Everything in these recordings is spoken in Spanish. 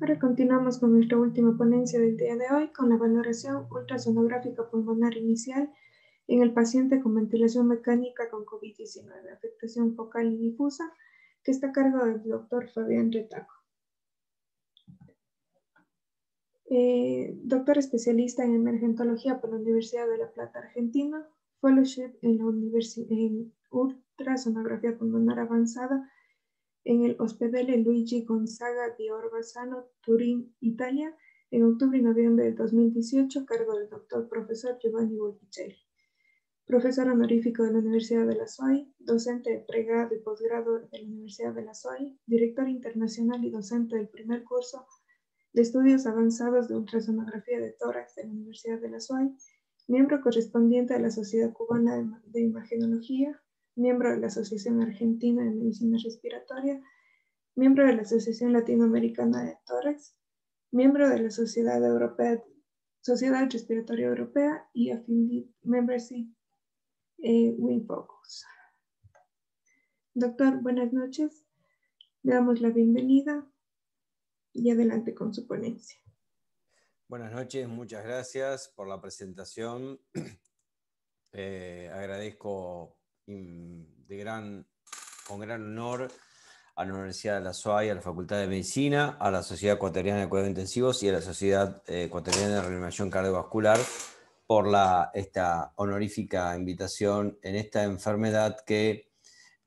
Ahora continuamos con nuestra última ponencia del día de hoy con la valoración ultrasonográfica pulmonar inicial en el paciente con ventilación mecánica con COVID-19, afectación focal y difusa, que está a cargo del doctor Fabián Retaco. Eh, doctor especialista en emergentología por la Universidad de La Plata, Argentina, fellowship en ultrasonografía pulmonar avanzada en el Hospedale Luigi Gonzaga di Orbassano, Turín, Italia, en octubre y noviembre del 2018 cargo del doctor profesor Giovanni Volpicelli. Profesor honorífico de la Universidad de la SOI, docente de pregrado y posgrado de la Universidad de la SOI, director internacional y docente del primer curso de estudios avanzados de ultrasonografía de tórax de la Universidad de la SOI, miembro correspondiente de la Sociedad Cubana de Imagenología, miembro de la Asociación Argentina de Medicina Respiratoria, miembro de la Asociación Latinoamericana de Tórax, miembro de la Sociedad Europea, Sociedad Respiratoria Europea y Affiliate Membership eh, WinFocus. Doctor, buenas noches. Le damos la bienvenida y adelante con su ponencia. Buenas noches, muchas gracias por la presentación. Eh, agradezco de gran, con gran honor a la Universidad de La SOAI a la Facultad de Medicina, a la Sociedad Ecuatoriana de Cuidados Intensivos y a la Sociedad eh, Ecuatoriana de Reanimación Cardiovascular por esta honorífica invitación en esta enfermedad que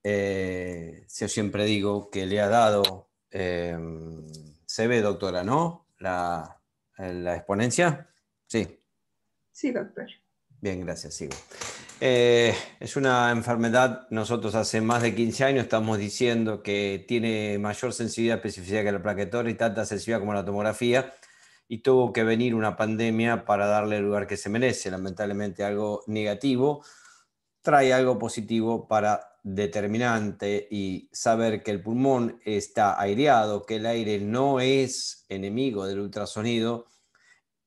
eh, yo siempre digo que le ha dado, em, se ve doctora, ¿no? La, la exponencia. Sí. Sí, doctor. Bien, gracias, sigo. Eh, es una enfermedad, nosotros hace más de 15 años estamos diciendo que tiene mayor sensibilidad especificidad que la plaquetora y tanta sensibilidad como la tomografía, y tuvo que venir una pandemia para darle el lugar que se merece. Lamentablemente algo negativo trae algo positivo para determinante y saber que el pulmón está aireado, que el aire no es enemigo del ultrasonido,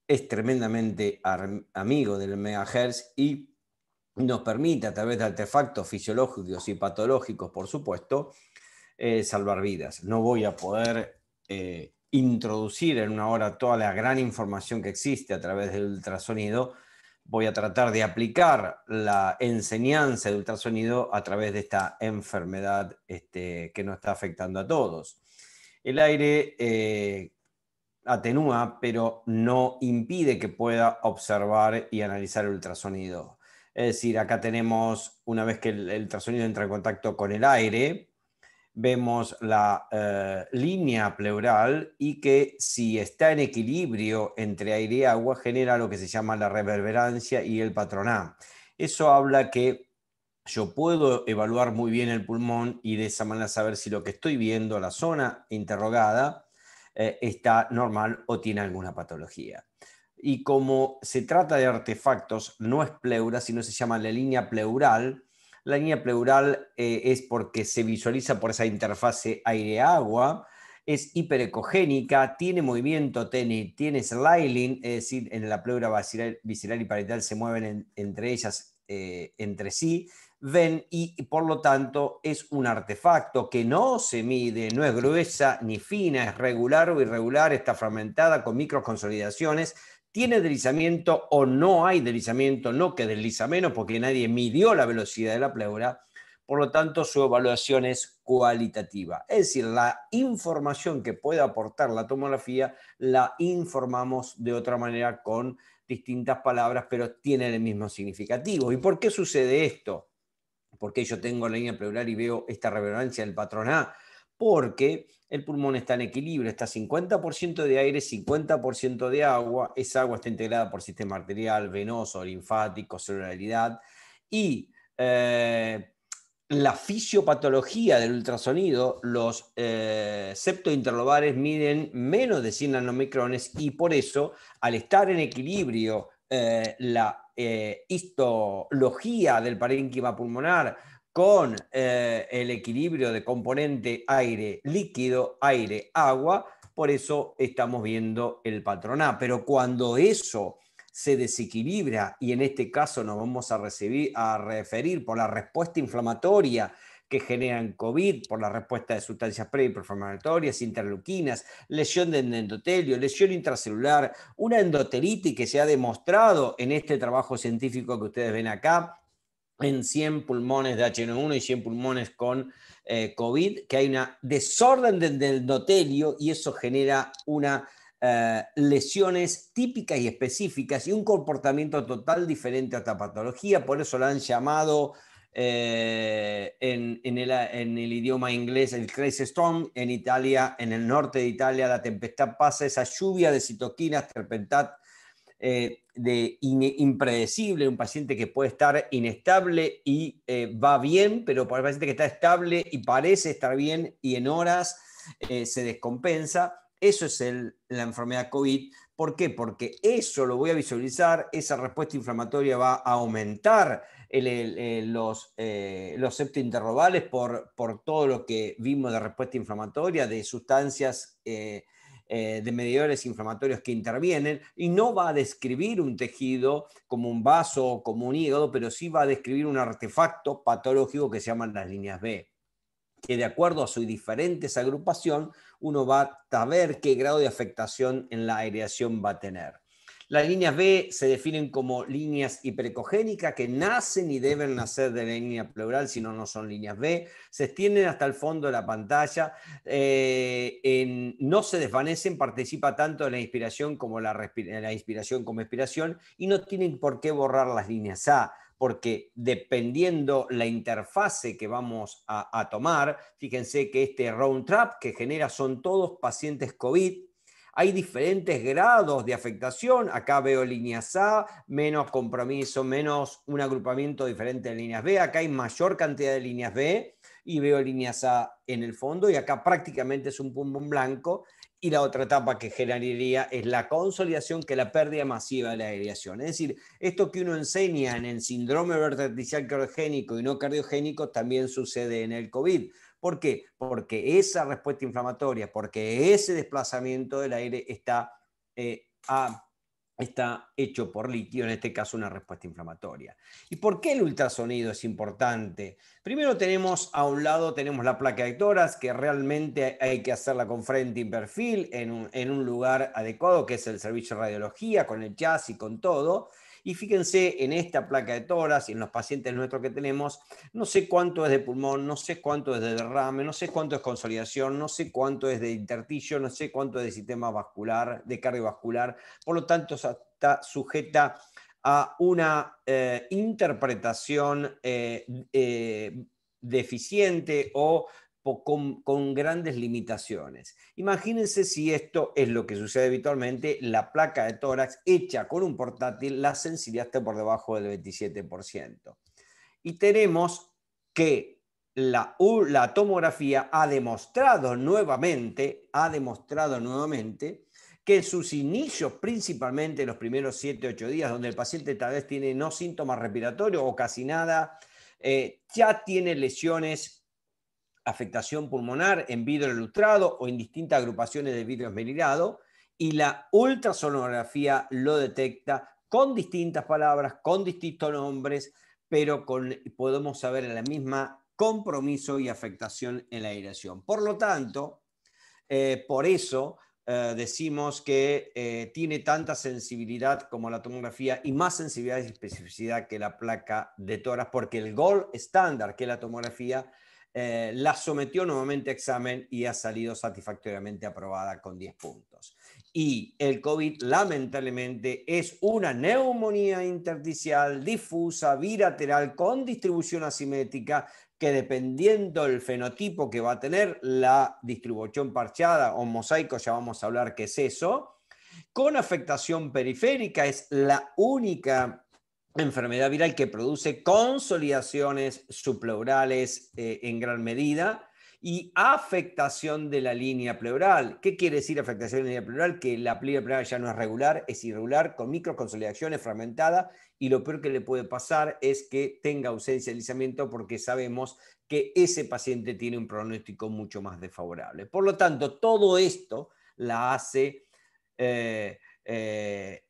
es tremendamente amigo del megahertz y nos permite, a través de artefactos fisiológicos y patológicos, por supuesto, eh, salvar vidas. No voy a poder eh, introducir en una hora toda la gran información que existe a través del ultrasonido. Voy a tratar de aplicar la enseñanza del ultrasonido a través de esta enfermedad este, que nos está afectando a todos. El aire eh, atenúa, pero no impide que pueda observar y analizar el ultrasonido. Es decir, acá tenemos, una vez que el, el entra en contacto con el aire, vemos la eh, línea pleural y que si está en equilibrio entre aire y agua, genera lo que se llama la reverberancia y el patrón Eso habla que yo puedo evaluar muy bien el pulmón y de esa manera saber si lo que estoy viendo, la zona interrogada, eh, está normal o tiene alguna patología y como se trata de artefactos, no es pleura, sino se llama la línea pleural. La línea pleural eh, es porque se visualiza por esa interfase aire-agua, es hiperecogénica, tiene movimiento, tiene, tiene es decir, en la pleura visceral, y parietal se mueven entre ellas, eh, entre sí, ven y, por lo tanto es un artefacto que no se mide, no es gruesa ni fina, es regular o irregular, está fragmentada con microconsolidaciones, ¿Tiene deslizamiento o no hay deslizamiento? No que desliza menos porque nadie midió la velocidad de la pleura. Por lo tanto, su evaluación es cualitativa. Es decir, la información que puede aportar la tomografía la informamos de otra manera con distintas palabras, pero tiene el mismo significativo. ¿Y por qué sucede esto? Porque yo tengo la línea pleural y veo esta reverencia del patrón A, porque el pulmón está en equilibrio, está 50% de aire, 50% de agua, esa agua está integrada por sistema arterial, venoso, linfático, celularidad, y eh, la fisiopatología del ultrasonido, los eh, septointerlobares miden menos de 100 nanomicrones y por eso, al estar en equilibrio eh, la eh, histología del parénquima pulmonar, con eh, el equilibrio de componente aire líquido, aire agua, por eso estamos viendo el patronal. Pero cuando eso se desequilibra, y en este caso nos vamos a, recibir, a referir por la respuesta inflamatoria que generan COVID, por la respuesta de sustancias pre inflamatorias interleuquinas, lesión de endotelio, lesión intracelular, una endotelitis que se ha demostrado en este trabajo científico que ustedes ven acá, en 100 pulmones de H1N1 y 100 pulmones con eh, COVID, que hay una desorden del endotelio y eso genera una eh, lesiones típicas y específicas y un comportamiento total diferente a esta patología, por eso la han llamado eh, en, el, idioma inglés el crazy storm, en Italia, en el norte de Italia la tempestad pasa esa lluvia de citoquinas, terpentad, eh, de impredecible, un paciente que puede estar inestable y eh, va bien, pero para el paciente que está estable y parece estar bien y en horas eh, se descompensa. Eso es el, la enfermedad COVID. ¿Por qué? Porque eso lo voy a visualizar, esa respuesta inflamatoria va a aumentar los, los septointerrobales por, por todo lo que vimos de respuesta inflamatoria, de sustancias eh, de mediadores inflamatorios que intervienen y no va a describir un tejido como un vaso o como un hígado, pero sí va a describir un artefacto patológico que se llaman las líneas B que de acuerdo a su diferente agrupación, uno va a saber qué grado de afectación en la aireación va a tener. Las líneas B se definen como líneas hipercogénicas que nacen y deben nacer de la línea pleural, si no, no son líneas B. Se extienden hasta el fondo de la pantalla, eh, no se desvanecen, participa tanto en la inspiración como la, la inspiración como expiración y no tienen por qué borrar las líneas A porque dependiendo la interfase que vamos a, a, tomar, fíjense que este round trap que genera son todos pacientes COVID hay diferentes grados de afectación. Acá veo líneas A, menos compromiso, menos un agrupamiento diferente de líneas B. Acá hay mayor cantidad de líneas B y veo líneas A en el fondo y acá prácticamente es un pulmón blanco y la otra etapa que generaría es la consolidación que es la pérdida masiva de la aireación. Es decir, esto que uno enseña en el síndrome verticial cardiogénico y no cardiogénico también sucede en el COVID. ¿Por qué? Porque esa respuesta inflamatoria, porque ese desplazamiento del aire está, eh, ah, está hecho por litio, en este caso una respuesta inflamatoria. ¿Y por qué el ultrasonido es importante? Primero tenemos a un lado tenemos la placa de toras que realmente hay que hacerla con frente y perfil en un, lugar adecuado, que es el servicio de radiología, con el y con todo y fíjense en esta placa de toras y en los pacientes nuestros que tenemos, no sé cuánto es de pulmón, no sé cuánto es de derrame, no sé cuánto es consolidación, no sé cuánto es de intertillo, no sé cuánto es de sistema vascular, de cardiovascular. Por lo tanto, está sujeta a una eh, interpretación eh, eh, deficiente o con, grandes limitaciones. Imagínense si esto es lo que sucede habitualmente, la placa de tórax hecha con un portátil, la sensibilidad está por debajo del 27%. Y tenemos que la, la, tomografía ha demostrado nuevamente, ha demostrado nuevamente que en sus inicios, principalmente en los primeros 7-8 días, donde el paciente tal vez tiene no síntomas respiratorios o casi nada, eh, ya tiene lesiones afectación pulmonar en vidrio ilustrado o en distintas agrupaciones de vidrio esmerilado, y la ultrasonografía lo detecta con distintas palabras, con distintos nombres, pero podemos saber en la misma compromiso y afectación en la aireación. Por lo tanto, eh, por eso eh, decimos que eh, tiene tanta sensibilidad como la tomografía y más sensibilidad y especificidad que la placa de toras, porque el gol estándar que la tomografía eh, la sometió nuevamente a examen y ha salido satisfactoriamente aprobada con 10 puntos. Y el COVID lamentablemente es una neumonía intersticial difusa, bilateral, con distribución asimétrica, que dependiendo del fenotipo que va a tener, la distribución parchada o mosaico, ya vamos a hablar qué es eso, con afectación periférica, es la única enfermedad viral que produce consolidaciones supleurales eh, en gran medida y afectación de la línea pleural. ¿Qué quiere decir afectación de la línea pleural? Que la línea pleural ya no es regular, es irregular, con microconsolidaciones fragmentadas y lo peor que le puede pasar es que tenga ausencia de lisamiento porque sabemos que ese paciente tiene un pronóstico mucho más desfavorable. Por lo tanto, todo esto la hace... Eh, eh,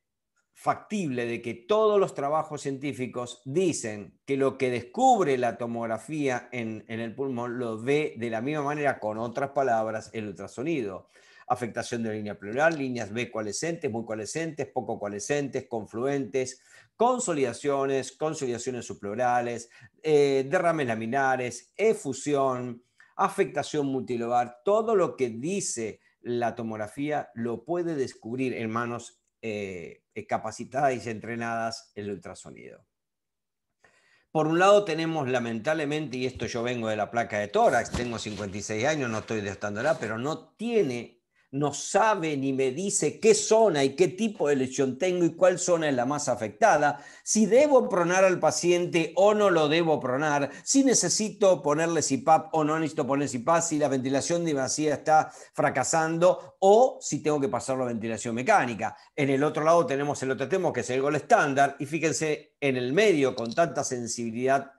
factible de que todos los trabajos científicos dicen que lo que descubre la tomografía en, el pulmón lo ve de la misma manera, con otras palabras, el ultrasonido. Afectación de línea pleural, líneas B coalescentes, muy coalescentes, poco coalescentes, confluentes, consolidaciones, consolidaciones subpleurales, eh, derrames laminares, efusión, afectación multilobar, todo lo que dice la tomografía lo puede descubrir en manos eh, eh, capacitadas y entrenadas en el ultrasonido. Por un lado tenemos lamentablemente, y esto yo vengo de la placa de tórax, tengo 56 años, no estoy de pero no tiene no sabe ni me dice qué zona y qué tipo de lesión tengo y cuál zona es la más afectada, si debo pronar al paciente o no lo debo pronar, si necesito ponerle CPAP o no necesito poner CPAP, si la ventilación de vacía está fracasando o si tengo que pasar la ventilación mecánica. En el otro lado tenemos el otro tema que es el gol estándar y fíjense en el medio con tanta sensibilidad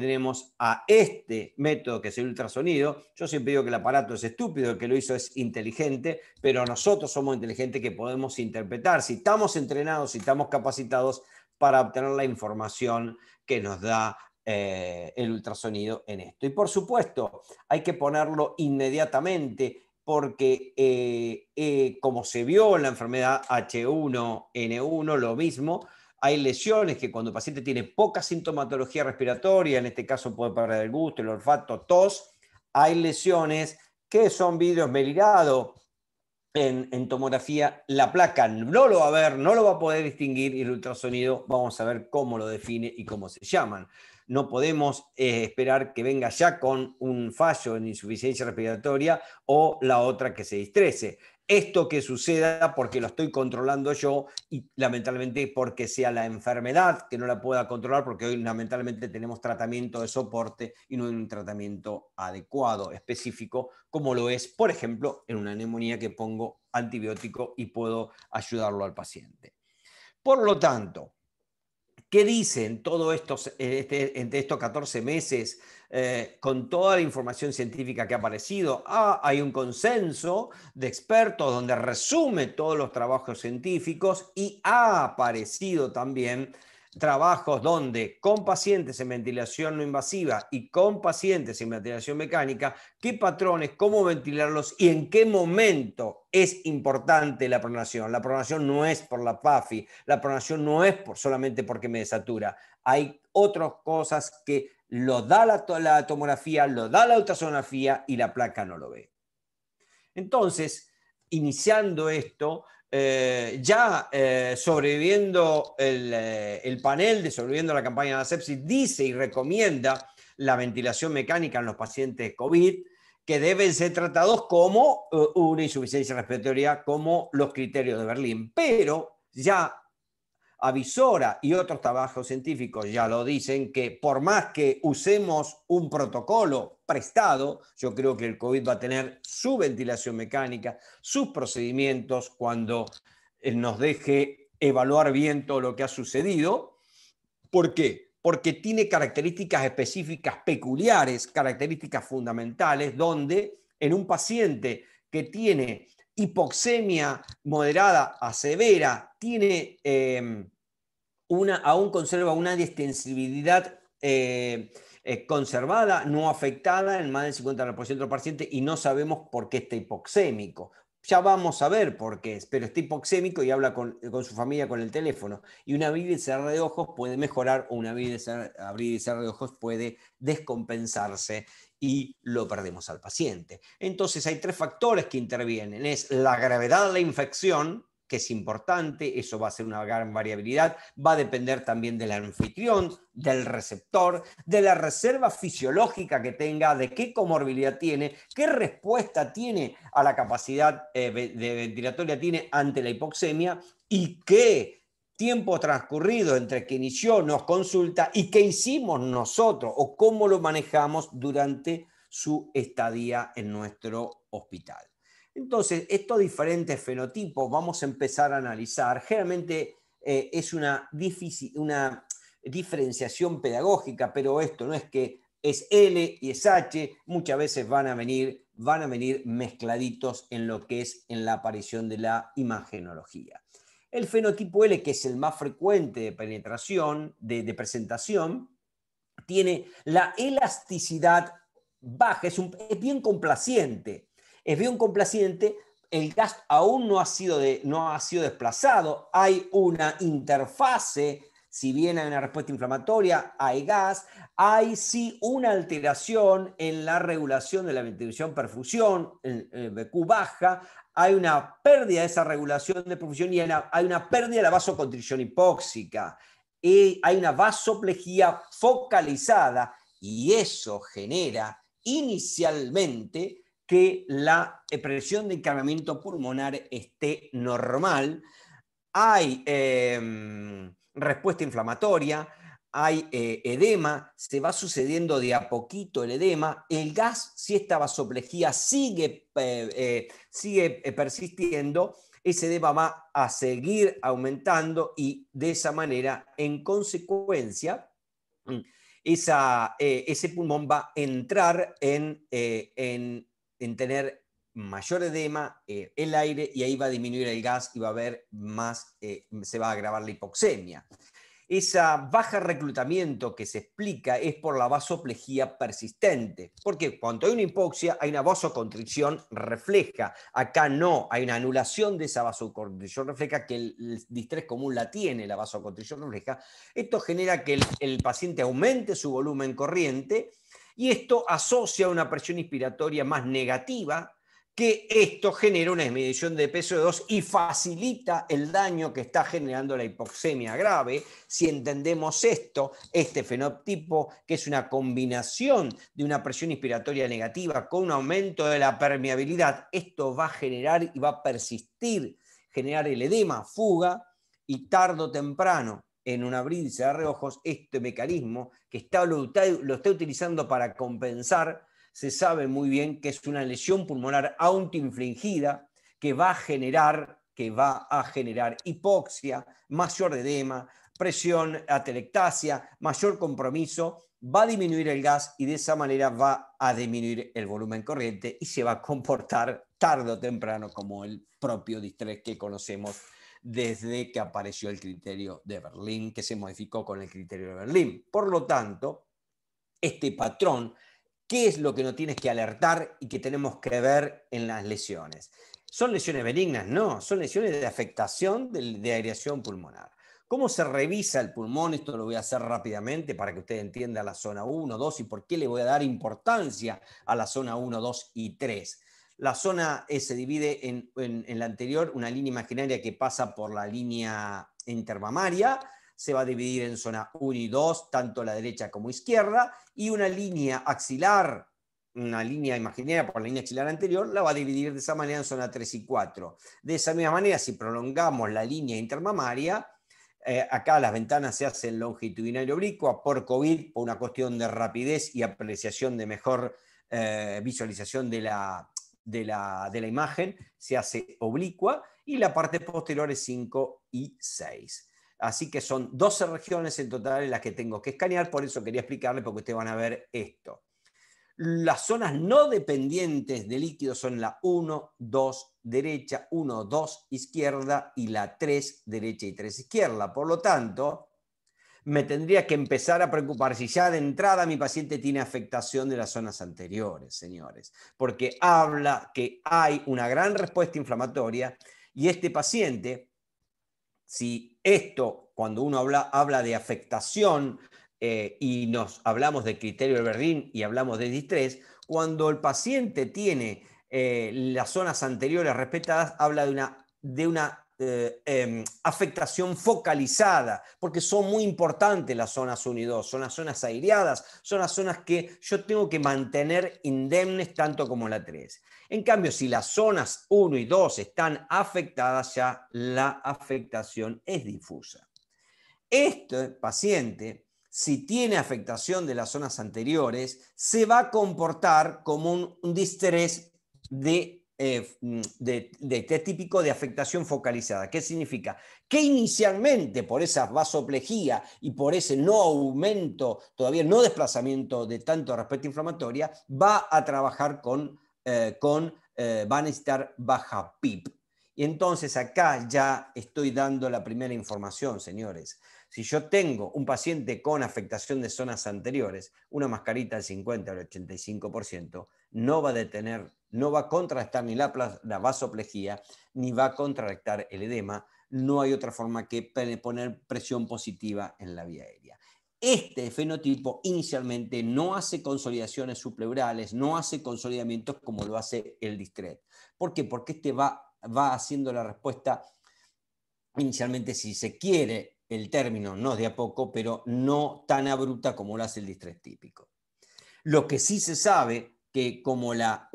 tenemos a este método que es el ultrasonido. Yo siempre digo que el aparato es estúpido, el que lo hizo es inteligente, pero nosotros somos inteligentes que podemos interpretar. Si estamos entrenados, si estamos capacitados para obtener la información que nos da eh, el ultrasonido en esto. Y por supuesto, hay que ponerlo inmediatamente porque eh, eh, como se vio en la enfermedad H1N1, lo mismo, hay lesiones que cuando el paciente tiene poca sintomatología respiratoria, en este caso puede perder el gusto, el olfato, tos, hay lesiones que son vidrios melirados, en, tomografía, la placa no lo va a ver, no lo va a poder distinguir y el ultrasonido vamos a ver cómo lo define y cómo se llaman. No podemos eh, esperar que venga ya con un fallo en insuficiencia respiratoria o la otra que se distrese esto que suceda porque lo estoy controlando yo y lamentablemente porque sea la enfermedad que no la pueda controlar porque hoy lamentablemente tenemos tratamiento de soporte y no hay un tratamiento adecuado, específico, como lo es, por ejemplo, en una neumonía que pongo antibiótico y puedo ayudarlo al paciente. Por lo tanto, ¿Qué dicen todos estos, eh, este, entre estos 14 meses eh, con toda la información científica que ha aparecido? Ah, hay un consenso de expertos donde resume todos los trabajos científicos y ha aparecido también trabajos donde con pacientes en ventilación no invasiva y con pacientes en ventilación mecánica, qué patrones, cómo ventilarlos y en qué momento es importante la pronación. La pronación no es por la PAFI, la pronación no es solamente porque me desatura. Hay otras cosas que lo da la, la tomografía, lo da la ultrasonografía y la placa no lo ve. Entonces, iniciando esto, eh, ya eh, sobreviviendo eh, el, panel de sobreviviendo la campaña de la sepsis, dice y recomienda la ventilación mecánica en los pacientes COVID, que deben ser tratados como una insuficiencia respiratoria, como los criterios de Berlín. Pero ya avisora y otros trabajos científicos ya lo dicen, que por más que usemos un protocolo prestado, yo creo que el COVID va a tener su ventilación mecánica, sus procedimientos cuando eh, nos deje evaluar bien todo lo que ha sucedido. ¿Por qué? Porque tiene características específicas peculiares, características fundamentales, donde en un paciente que tiene hipoxemia moderada a severa, tiene em, una, aún conserva una distensibilidad eh, eh, conservada, no afectada en más del 50% del paciente y no sabemos por qué está hipoxémico. Ya vamos a ver por qué es, pero está hipoxémico y habla con, su familia con el teléfono. Y una abrir y cerrar de ojos puede mejorar, o una abrir abrir y cerrar de ojos puede descompensarse y lo perdemos al paciente. Entonces hay tres factores que intervienen. Es la gravedad de la infección, que es importante, eso va a ser una gran variabilidad, va a depender también del anfitrión, del receptor, de la reserva fisiológica que tenga, de qué comorbilidad tiene, qué respuesta tiene a la capacidad eh, de ventilatoria tiene ante la hipoxemia y qué tiempo transcurrido entre que inició, nos consulta y qué hicimos nosotros o cómo lo manejamos durante su estadía en nuestro hospital. Entonces, estos diferentes fenotipos vamos a empezar a analizar. Generalmente eh, es una, una diferenciación pedagógica, pero esto no es que es L y es H, muchas veces van a venir, van a venir mezcladitos en lo que es en la aparición de la imagenología. El fenotipo L, que es el más frecuente de penetración, de, presentación, tiene la elasticidad baja, es, bien complaciente. Es bien complaciente, el gas aún no ha sido, no ha sido desplazado, hay una interfase si bien hay una respuesta inflamatoria, hay gas, hay sí una alteración en la regulación de la ventilación-perfusión, BQ baja, hay una pérdida de esa regulación de perfusión y hay una, pérdida de la vasocontrición hipóxica. Y hay una vasoplejía focalizada y eso genera inicialmente que la presión de encarnamiento pulmonar esté normal. Hay. Em, respuesta inflamatoria, hay eh, edema, se va sucediendo de a poquito el edema, el gas, si esta vasoplejía sigue, eh, eh, sigue persistiendo, ese edema va a seguir aumentando y de esa manera, en consecuencia, ese pulmón va a entrar en, en, en tener mayor edema, eh, el aire, y ahí va a disminuir el gas y va a haber más, eh, se va a agravar la hipoxemia. Esa baja reclutamiento que se explica es por la vasoplejía persistente, porque cuando hay una hipoxia hay una vasocontricción refleja. Acá no, hay una anulación de esa vasocontricción refleja que el, distrés común la tiene, la vasocontricción refleja. Esto genera que el, el paciente aumente su volumen corriente y esto asocia una presión inspiratoria más negativa que esto genera una disminución de peso de 2 y facilita el daño que está generando la hipoxemia grave. Si entendemos esto, este fenotipo, que es una combinación de una presión inspiratoria negativa con un aumento de la permeabilidad, esto va a generar y va a persistir, generar el edema, fuga, y tarde o temprano, en un abrirse de reojos, este mecanismo que está, lo, lo está utilizando para compensar se sabe muy bien que es una lesión pulmonar autoinfligida que va a generar, que va a generar hipoxia, mayor edema, presión, atelectasia, mayor compromiso, va a disminuir el gas y de esa manera va a disminuir el volumen corriente y se va a comportar tarde o temprano como el propio distrés que conocemos desde que apareció el criterio de Berlín, que se modificó con el criterio de Berlín. Por lo tanto, este patrón ¿Qué es lo que no tienes que alertar y que tenemos que ver en las lesiones? ¿Son lesiones benignas? No, son lesiones de afectación de, aireación pulmonar. ¿Cómo se revisa el pulmón? Esto lo voy a hacer rápidamente para que usted entienda la zona 1, 2 y por qué le voy a dar importancia a la zona 1, 2 y 3. La zona e se divide en, en la anterior, una línea imaginaria que pasa por la línea intermamaria, se va a dividir en zona 1 y 2, tanto la derecha como izquierda, y una línea axilar, una línea imaginaria por la línea axilar anterior, la va a dividir de esa manera en zona 3 y 4. De esa misma manera, si prolongamos la línea intermamaria, eh, acá las ventanas se hacen longitudinal y oblicua por COVID, por una cuestión de rapidez y apreciación de mejor eh, visualización de la, de la imagen, se hace oblicua y la parte posterior es 5 y 6. Así que son 12 regiones en total en las que tengo que escanear, por eso quería explicarle, porque ustedes van a ver esto. Las zonas no dependientes de líquido son la 1, 2, derecha, 1, 2, izquierda y la 3, derecha y 3, izquierda. Por lo tanto, me tendría que empezar a preocupar si ya de entrada mi paciente tiene afectación de las zonas anteriores, señores, porque habla que hay una gran respuesta inflamatoria y este paciente si esto, cuando uno habla, habla de afectación eh, y nos hablamos de criterio de Berlín y hablamos de distrés, cuando el paciente tiene eh, las zonas anteriores respetadas, habla de una, de una eh, em, afectación focalizada, porque son muy importantes las zonas 1 y 2, son las zonas aireadas, son las zonas que yo tengo que mantener indemnes tanto como la 3. En cambio, si las zonas 1 y 2 están afectadas, ya la afectación es difusa. Este paciente, si tiene afectación de las zonas anteriores, se va a comportar como un, un distrés de eh, mm, de, de, típico de afectación focalizada. ¿Qué significa? Que inicialmente por esa vasoplejía y por ese no aumento, todavía no desplazamiento de tanto respecto inflamatoria, va a trabajar con, eh, con eh, va a necesitar baja PIP. Y entonces acá ya estoy dando la primera información, señores. Si yo tengo un paciente con afectación de zonas anteriores, una mascarita del 50 al 85% no va a detener no va a contrarrestar ni la, la vasoplejía, ni va a contrarrestar el edema. No hay otra forma que poner presión positiva en la vía aérea. Este fenotipo inicialmente no hace consolidaciones supleurales, no hace consolidamientos como lo hace el distret. ¿Por qué? Porque este va, va haciendo la respuesta inicialmente, si se quiere, el término no de a poco, pero no tan abrupta como lo hace el distret típico. Lo que sí se sabe que como la,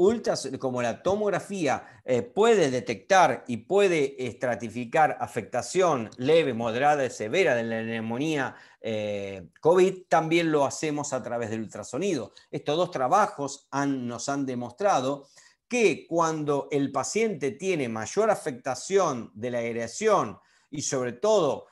como la tomografía eh, puede detectar y puede estratificar afectación leve, moderada y severa de la neumonía eh, COVID, también lo hacemos a través del ultrasonido. Estos dos trabajos han, nos han demostrado que cuando el paciente tiene mayor afectación de la aireación y sobre todo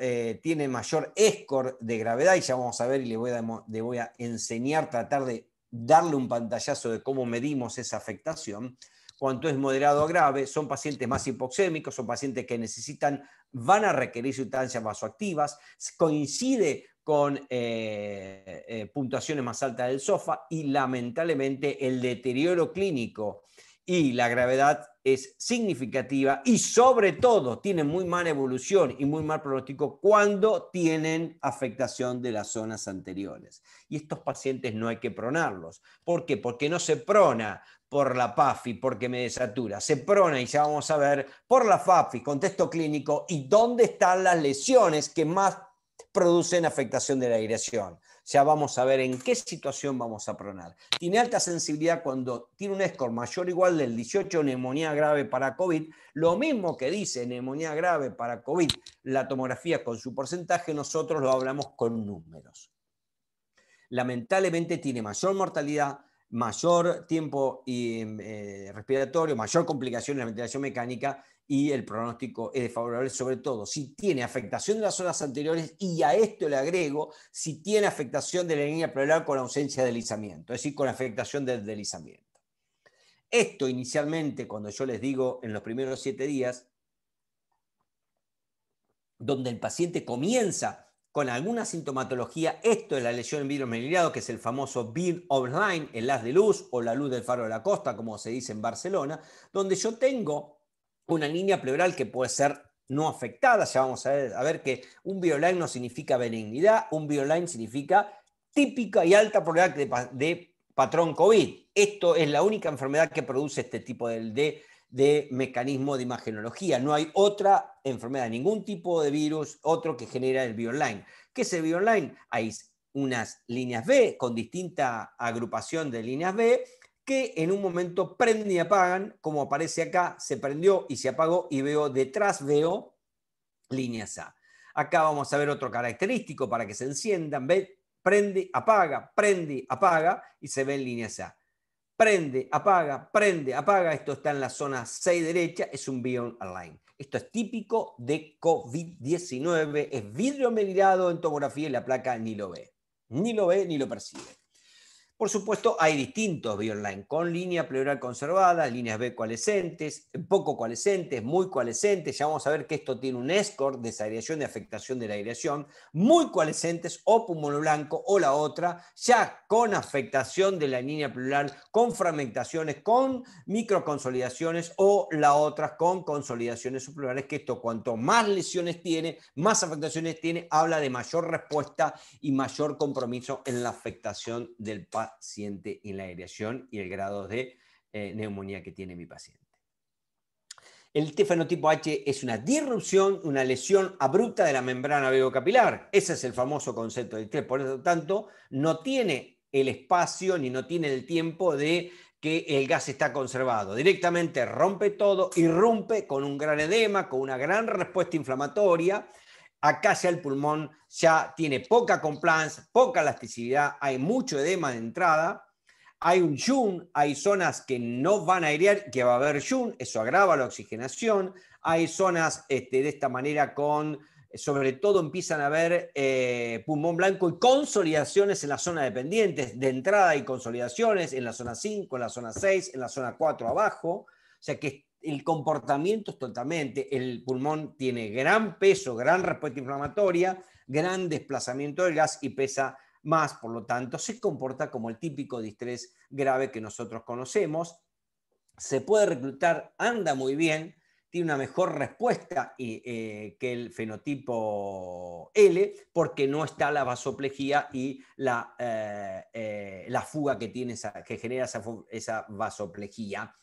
eh, tiene mayor score de gravedad y ya vamos a ver y le voy a, le voy a enseñar, tratar de darle un pantallazo de cómo medimos esa afectación. Cuanto es moderado a grave, son pacientes más hipoxémicos, son pacientes que necesitan, van a requerir sustancias vasoactivas, coincide con eh, eh, puntuaciones más altas del SOFA y lamentablemente el deterioro clínico y la gravedad es significativa y sobre todo tiene muy mala evolución y muy mal pronóstico cuando tienen afectación de las zonas anteriores. Y estos pacientes no hay que pronarlos. ¿Por qué? Porque no se prona por la PAFI, porque me desatura. Se prona, y ya vamos a ver, por la FAFI, contexto clínico y dónde están las lesiones que más producen afectación de la aireación ya vamos a ver en qué situación vamos a pronar. Tiene alta sensibilidad cuando tiene un score mayor o igual del 18 neumonía grave para COVID. Lo mismo que dice neumonía grave para COVID, la tomografía con su porcentaje, nosotros lo hablamos con números. Lamentablemente tiene mayor mortalidad, mayor tiempo eh, respiratorio, mayor complicación en la ventilación mecánica y el pronóstico es desfavorable, sobre todo si tiene afectación de las zonas anteriores y a esto le agrego si tiene afectación de la línea plural con ausencia de deslizamiento, es decir, con afectación del deslizamiento. Esto inicialmente, cuando yo les digo en los primeros siete días, donde el paciente comienza con alguna sintomatología, esto es la lesión en vidrio meridiano, que es el famoso beam of line, el haz de luz o la luz del faro de la costa, como se dice en Barcelona, donde yo tengo una línea pleural que puede ser no afectada. Ya vamos a ver, que un bioline no significa benignidad, un bioline significa típica y alta probabilidad de, patrón COVID. Esto es la única enfermedad que produce este tipo de, mecanismo de imagenología. No hay otra enfermedad, ningún tipo de virus, otro que genera el bioline. ¿Qué es el bioline? Hay unas líneas B con distinta agrupación de líneas B que en un momento prende y apagan, como aparece acá, se prendió y se apagó y veo detrás, veo líneas A. Acá vamos a ver otro característico para que se enciendan, ¿ve? Prende, apaga, prende, apaga y se ven líneas A. Prende, apaga, prende, apaga. Esto está en la zona 6 derecha, es un Beyond Align. Esto es típico de COVID-19, es vidrio medirado en tomografía y la placa ni lo ve, ni lo ve ni lo percibe. Por supuesto, hay distintos online, con línea pleural conservada, líneas B coalescentes, poco coalescentes, muy coalescentes. Ya vamos a ver que esto tiene un score de desaireación, de afectación de la aireación, muy coalescentes o pulmón blanco o la otra, ya con afectación de la línea pleural, con fragmentaciones, con microconsolidaciones o la otra con consolidaciones supleurales, que esto cuanto más lesiones tiene, más afectaciones tiene, habla de mayor respuesta y mayor compromiso en la afectación del paciente siente en la aireación y el grado de eh, neumonía que tiene mi paciente. El tefanotipo H es una disrupción, una lesión abrupta de la membrana capilar. Ese es el famoso concepto del TEP. Por lo tanto, no tiene el espacio ni no tiene el tiempo de que el gas está conservado. Directamente rompe todo, irrumpe con un gran edema, con una gran respuesta inflamatoria acá ya el pulmón ya tiene poca compliance, poca elasticidad, hay mucho edema de entrada, hay un yun, hay zonas que no van a airear, que va a haber yun, eso agrava la oxigenación, hay zonas este, de esta manera con, sobre todo empiezan a haber eh, pulmón blanco y consolidaciones en la zona de de entrada y consolidaciones en la zona 5, en la zona 6, en la zona 4 abajo, o sea que el comportamiento es totalmente, el pulmón tiene gran peso, gran respuesta inflamatoria, gran desplazamiento del gas y pesa más, por lo tanto, se comporta como el típico distrés grave que nosotros conocemos. Se puede reclutar, anda muy bien, tiene una mejor respuesta eh, eh, que el fenotipo L, porque no está la vasoplejía y la, eh, fuga que, tiene que genera esa, esa vasoplejía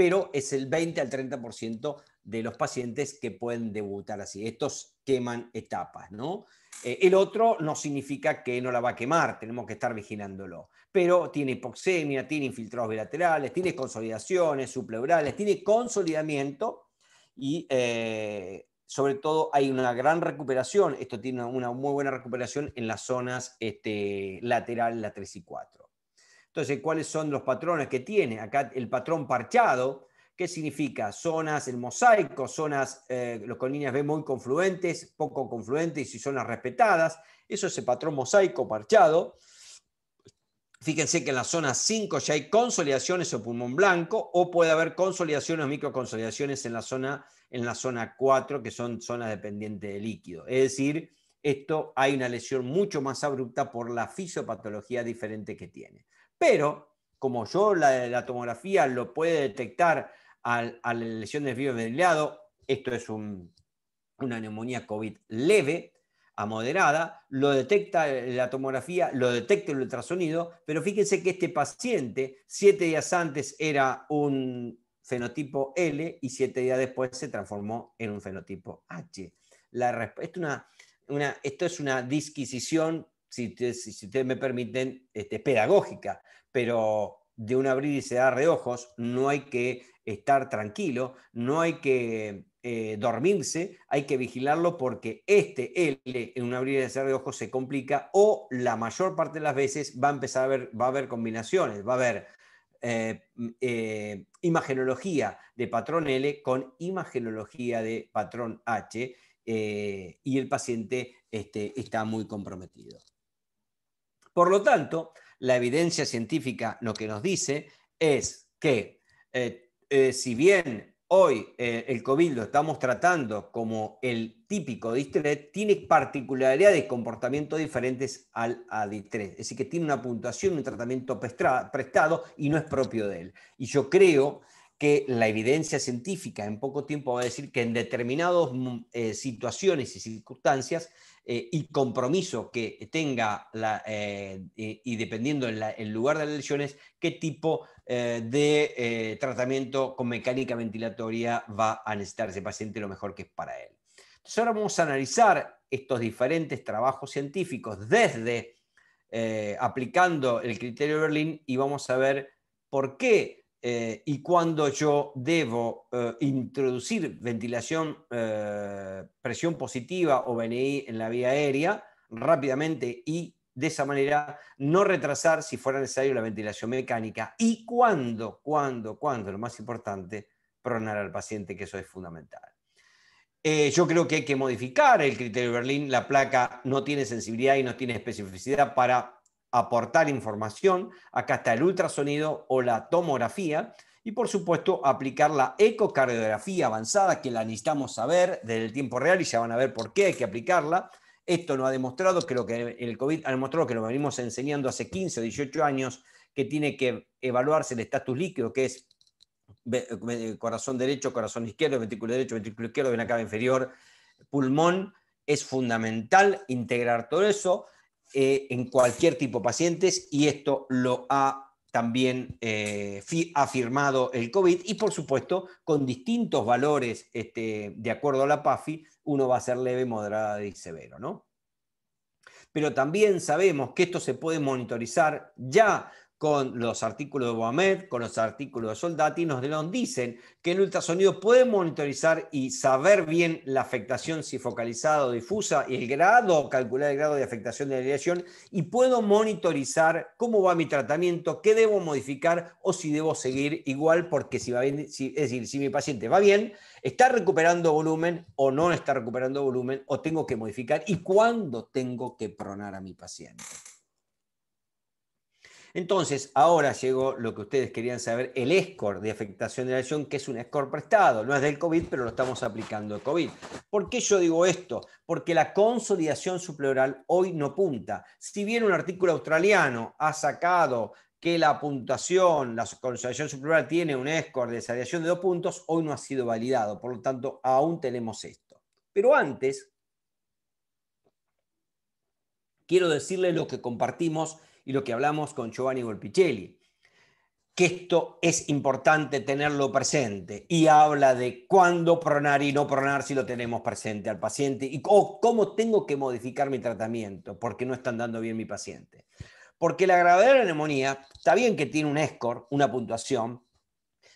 pero es el 20 al 30% de los pacientes que pueden debutar así. Estos queman etapas, ¿no? Eh, el otro no significa que no la va a quemar, tenemos que estar vigilándolo. Pero tiene hipoxemia, tiene infiltrados bilaterales, tiene consolidaciones supleurales, tiene consolidamiento y eh, sobre todo hay una gran recuperación. Esto tiene una muy buena recuperación en las zonas este, lateral, la 3 y 4. Entonces, ¿cuáles son los patrones que tiene? Acá el patrón parchado, ¿qué significa? Zonas, el mosaico, zonas eh, con líneas B muy confluentes, poco confluentes y zonas respetadas. Eso es el patrón mosaico parchado. Fíjense que en la zona 5 ya hay consolidaciones o pulmón blanco, o puede haber consolidaciones o microconsolidaciones en la zona, en la zona 4, que son zonas dependientes de líquido. Es decir, esto hay una lesión mucho más abrupta por la fisiopatología diferente que tiene. Pero como yo la, tomografía lo puede detectar a la lesión del fibro esto es una neumonía COVID leve a moderada, lo detecta la tomografía, lo detecta el ultrasonido, pero fíjense que este paciente siete días antes era un fenotipo L y siete días después se transformó en un fenotipo H. esto es una disquisición si, ustedes me permiten, este, pedagógica, pero de un abrir y cerrar de ojos, no hay que estar tranquilo, no hay que eh, dormirse, hay que vigilarlo porque este L en un abrir y cerrar de ojos se complica o la mayor parte de las veces va a empezar a haber, va a haber combinaciones, va a haber eh, eh, imagenología de patrón L con imagenología de patrón H y el paciente este, está muy comprometido. Por lo tanto, la evidencia científica lo que nos dice es que eh, eh, si bien hoy eh, el COVID lo estamos tratando como el típico distrés, tiene particularidades y comportamientos diferentes al distrés. Es decir, que tiene una puntuación, un tratamiento prestado y no es propio de él. Y yo creo que la evidencia científica en poco tiempo va a decir que en determinadas mm, eh, situaciones y circunstancias eh, y compromiso que tenga eh, y dependiendo del el lugar de las lesiones, qué tipo de tratamiento con mecánica ventilatoria va a necesitar ese paciente lo mejor que es para él. Entonces ahora vamos a analizar estos diferentes trabajos científicos desde aplicando el criterio de Berlín y vamos a ver por qué eh, y cuando yo debo eh, introducir ventilación, eh, presión positiva o BNI en la vía aérea rápidamente y de esa manera no retrasar si fuera necesario la ventilación mecánica y cuando, cuando, cuando, lo más importante, pronar al paciente, que eso es fundamental. yo creo que hay que modificar el criterio de Berlín. La placa no tiene sensibilidad y no tiene especificidad para aportar información, acá está el ultrasonido o la tomografía, y por supuesto aplicar la ecocardiografía avanzada que la necesitamos saber desde el tiempo real y ya van a ver por qué hay que aplicarla. Esto nos ha demostrado, que lo que el COVID ha demostrado que lo venimos enseñando hace 15 o 18 años, que tiene que evaluarse el estatus líquido, que es corazón derecho, corazón izquierdo, ventrículo derecho, ventrículo izquierdo, vena cava inferior, pulmón. Es fundamental integrar todo eso. Eh, en cualquier tipo de pacientes y esto lo ha también eh, afirmado el COVID y por supuesto con distintos valores este, de acuerdo a la PAFI, uno va a ser leve, moderada y severo. Pero también sabemos que esto se puede monitorizar ya con los artículos de Bohamed, con los artículos de Soldati, nos, dicen que el ultrasonido puede monitorizar y saber bien la afectación, si focalizada o difusa, y el grado, calcular el grado de afectación de la radiación, y puedo monitorizar cómo va mi tratamiento, qué debo modificar o si debo seguir igual, porque si va bien, es decir, si mi paciente va bien, está recuperando volumen o no está recuperando volumen, o tengo que modificar y cuándo tengo que pronar a mi paciente. Entonces, ahora llegó lo que ustedes querían saber, el score de afectación de la lesión, que es un score prestado, no es del COVID, pero lo estamos aplicando al COVID. ¿Por qué yo digo esto? Porque la consolidación supleural hoy no punta. Si bien un artículo australiano ha sacado que la puntuación, la consolidación supleural tiene un score de desaliación de dos puntos, hoy no ha sido validado. Por lo tanto, aún tenemos esto. Pero antes, quiero decirles lo que compartimos y lo que hablamos con Giovanni Golpicelli, que esto es importante tenerlo presente y habla de cuándo pronar y no pronar si lo tenemos presente al paciente y o cómo tengo que modificar mi tratamiento porque no están dando bien mi paciente. Porque la gravedad de la neumonía, está bien que tiene un score, una puntuación,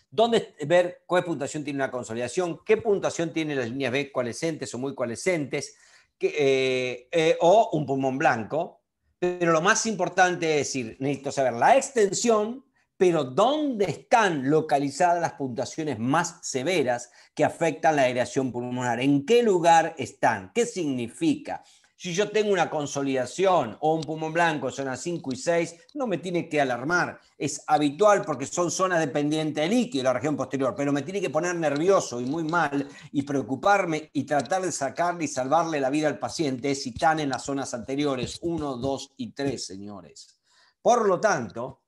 dónde ver cuál puntuación tiene una consolidación, qué puntuación tiene las líneas B coalescentes o muy coalescentes, eh, eh, o un pulmón blanco, pero lo más importante es decir, necesito saber la extensión, pero dónde están localizadas las puntuaciones más severas que afectan la aireación pulmonar, en qué lugar están, qué significa, si yo tengo una consolidación o un pulmón blanco, zona 5 y 6, no me tiene que alarmar. Es habitual porque son zonas dependientes de líquido, la región posterior, pero me tiene que poner nervioso y muy mal y preocuparme y tratar de sacarle y salvarle la vida al paciente si están en las zonas anteriores, 1, 2 y 3, señores. Por lo tanto,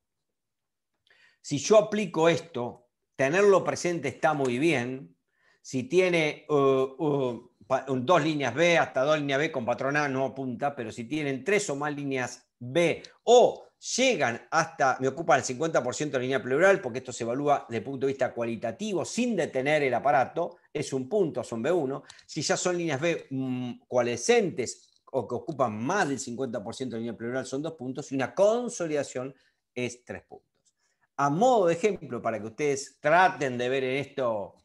si yo aplico esto, tenerlo presente está muy bien. Si tiene... Eh, eh, dos líneas B, hasta dos líneas B con patronal no apunta, pero si tienen tres o más líneas B o llegan hasta, me ocupan el 50% de línea pleural, porque esto se evalúa desde el punto de vista cualitativo, sin detener el aparato, es un punto, son B1. Si ya son líneas B mm, coalescentes o que ocupan más del 50% de línea pleural, son dos puntos, y una consolidación es tres puntos. A modo de ejemplo, para que ustedes traten de ver en esto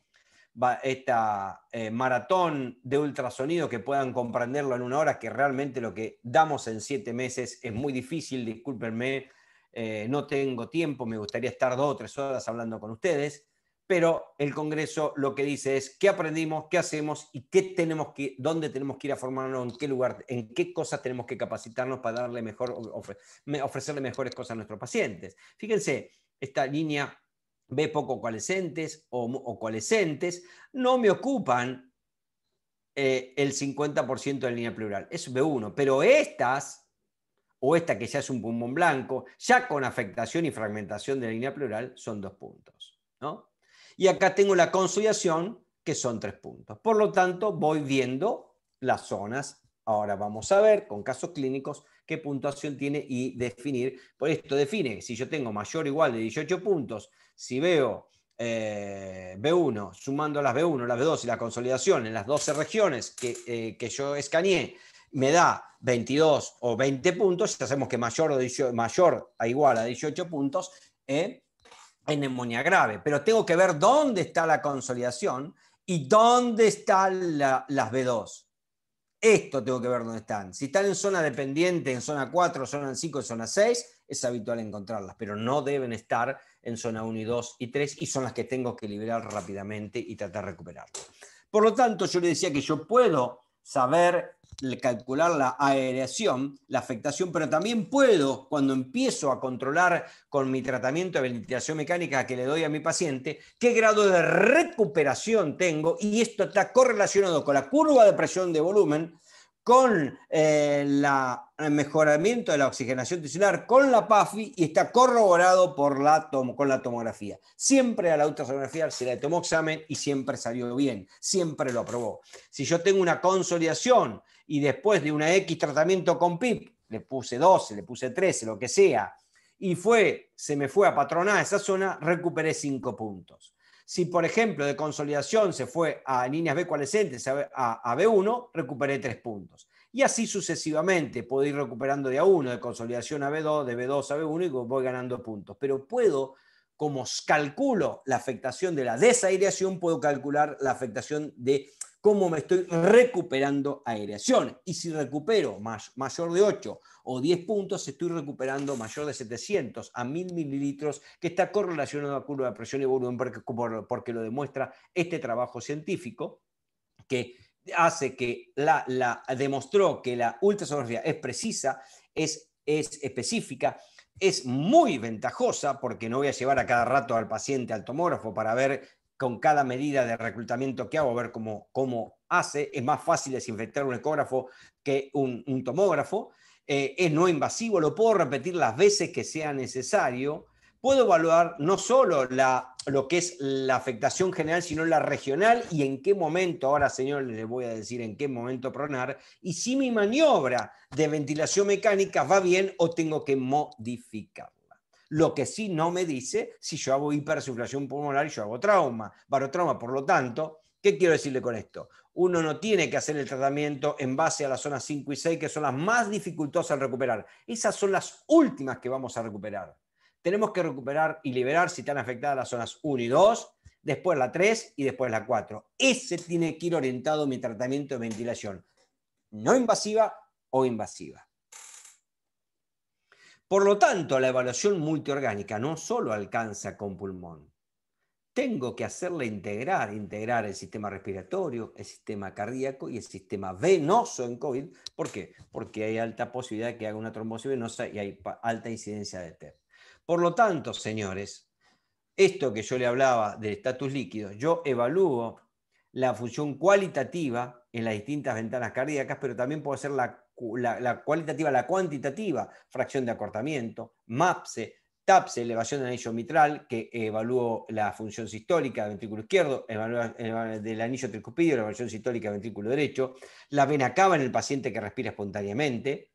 esta eh, maratón de ultrasonido que puedan comprenderlo en una hora, que realmente lo que damos en siete meses es muy difícil, discúlpenme, eh, no tengo tiempo, me gustaría estar dos o tres horas hablando con ustedes, pero el Congreso lo que dice es qué aprendimos, qué hacemos y qué tenemos que, dónde tenemos que ir a formarnos, en qué lugar, en qué cosas tenemos que capacitarnos para darle mejor, ofrecerle mejores cosas a nuestros pacientes. Fíjense, esta línea B poco coalescentes o, coalescentes, no me ocupan eh, el 50% de la línea plural. Es B1. Pero estas, o esta que ya es un pulmón blanco, ya con afectación y fragmentación de la línea plural, son dos puntos. Y acá tengo la consolidación, que son tres puntos. Por lo tanto, voy viendo las zonas. Ahora vamos a ver con casos clínicos qué puntuación tiene y definir. Por esto define, si yo tengo mayor o igual de 18 puntos, si veo eh, B1, sumando las B1, las B2 y la consolidación en las 12 regiones eh, que, yo escaneé, me da 22 o 20 puntos, si hacemos que mayor, o mayor a igual a 18 puntos, eh, en neumonía grave. Pero tengo que ver dónde está la consolidación y dónde están las B2. Esto tengo que ver dónde están. Si están en zona dependiente, en zona 4, zona 5, zona 6, es habitual encontrarlas, pero no deben estar en zona 1 y 2 y 3 y son las que tengo que liberar rápidamente y tratar de recuperar. Por lo tanto, yo le decía que yo puedo saber calcular la aereación, la afectación, pero también puedo, cuando empiezo a controlar con mi tratamiento de ventilación mecánica que le doy a mi paciente, qué grado de recuperación tengo y esto está correlacionado con la curva de presión de volumen con eh, el mejoramiento de la oxigenación tisular, con la PAFI y está corroborado por la con la tomografía. Siempre a la ultrasonografía se le tomó examen y siempre salió bien, siempre lo aprobó. Si yo tengo una consolidación y después de una X tratamiento con PIP, le puse 12, le puse 13, lo que sea, y fue, se me fue a patronar esa zona, recuperé 5 puntos. Si, por ejemplo, de consolidación se fue a líneas B coalescentes, a, B1, recuperé tres puntos. Y así sucesivamente, puedo ir recuperando de A1, de consolidación a B2, de B2 a B1 y voy ganando puntos. Pero puedo, como calculo la afectación de la desaireación, puedo calcular la afectación de cómo me estoy recuperando aireación. Y si recupero mayor de 8 o 10 puntos, estoy recuperando mayor de 700 a 1000 mililitros, que está correlacionado a curva de presión y volumen porque, porque lo demuestra este trabajo científico, que hace que la demostró que la ultrasonografía es precisa, es, es específica, es muy ventajosa porque no voy a llevar a cada rato al paciente al tomógrafo para ver con cada medida de reclutamiento que hago, a ver cómo, cómo hace. Es más fácil desinfectar un ecógrafo que un, tomógrafo. Eh, es no invasivo, lo puedo repetir las veces que sea necesario. Puedo evaluar no solo lo que es la afectación general, sino la regional y en qué momento, ahora señores les voy a decir en qué momento pronar, y si mi maniobra de ventilación mecánica va bien o tengo que modificar. Lo que sí no me dice si yo hago hipersuflación pulmonar y yo hago trauma, barotrauma. Por lo tanto, ¿qué quiero decirle con esto? Uno no tiene que hacer el tratamiento en base a las zonas 5 y 6, que son las más dificultosas al recuperar. Esas son las últimas que vamos a recuperar. Tenemos que recuperar y liberar si están afectadas las zonas 1 y 2, después la 3 y después la 4. Ese tiene que ir orientado mi tratamiento de ventilación, no invasiva o invasiva. Por lo tanto, la evaluación multiorgánica no solo alcanza con pulmón. Tengo que hacerla integrar, integrar el sistema respiratorio, el sistema cardíaco y el sistema venoso en COVID. ¿Por qué? Porque hay alta posibilidad de que haga una trombosis venosa y hay alta incidencia de TEP. Por lo tanto, señores, esto que yo le hablaba del estatus líquido, yo evalúo la función cualitativa en las distintas ventanas cardíacas, pero también puedo hacer la la, cualitativa, la cuantitativa, fracción de acortamiento, MAPSE, TAPSE, elevación del anillo mitral, que evalúa la función sistólica del ventrículo izquierdo, del anillo tricupidio, la función sistólica del ventrículo derecho, la vena acaba en el paciente que respira espontáneamente,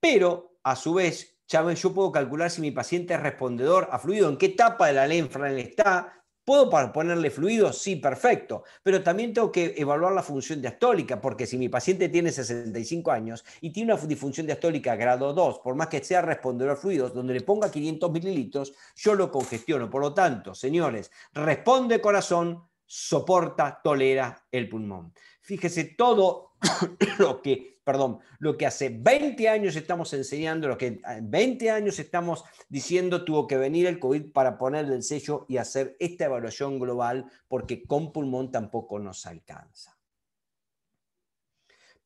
pero a su vez, ya yo puedo calcular si mi paciente es respondedor a fluido, en qué etapa de la él está, ¿Puedo ponerle fluido? Sí, perfecto, pero también tengo que evaluar la función diastólica, porque si mi paciente tiene 65 años y tiene una disfunción diastólica grado 2, por más que sea responder a fluidos, donde le ponga 500 mililitros, yo lo congestiono. Por lo tanto, señores, responde corazón, soporta, tolera el pulmón. Fíjese todo lo que, perdón, lo que hace 20 años estamos enseñando, lo que 20 ah, años estamos diciendo tuvo que venir el COVID para ponerle el sello y hacer esta evaluación global porque con pulmón tampoco nos alcanza.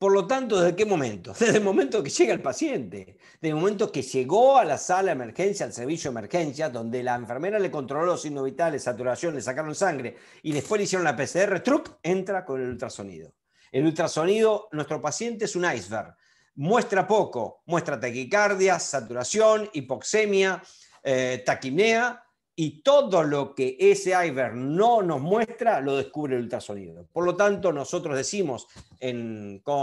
Por lo tanto, ¿desde qué momento? Desde el momento que llega el paciente, desde el momento que llegó a la sala de emergencia, al servicio de emergencia, donde la enfermera le controló los signos vitales, saturación, le sacaron sangre y después le hicieron la PCR, truc entra con el ultrasonido. El ultrasonido, nuestro paciente es un iceberg. Muestra poco, muestra taquicardia, saturación, hipoxemia, eh, y todo lo que ese Iver no nos muestra lo descubre el ultrasonido. Por lo tanto, nosotros decimos en, la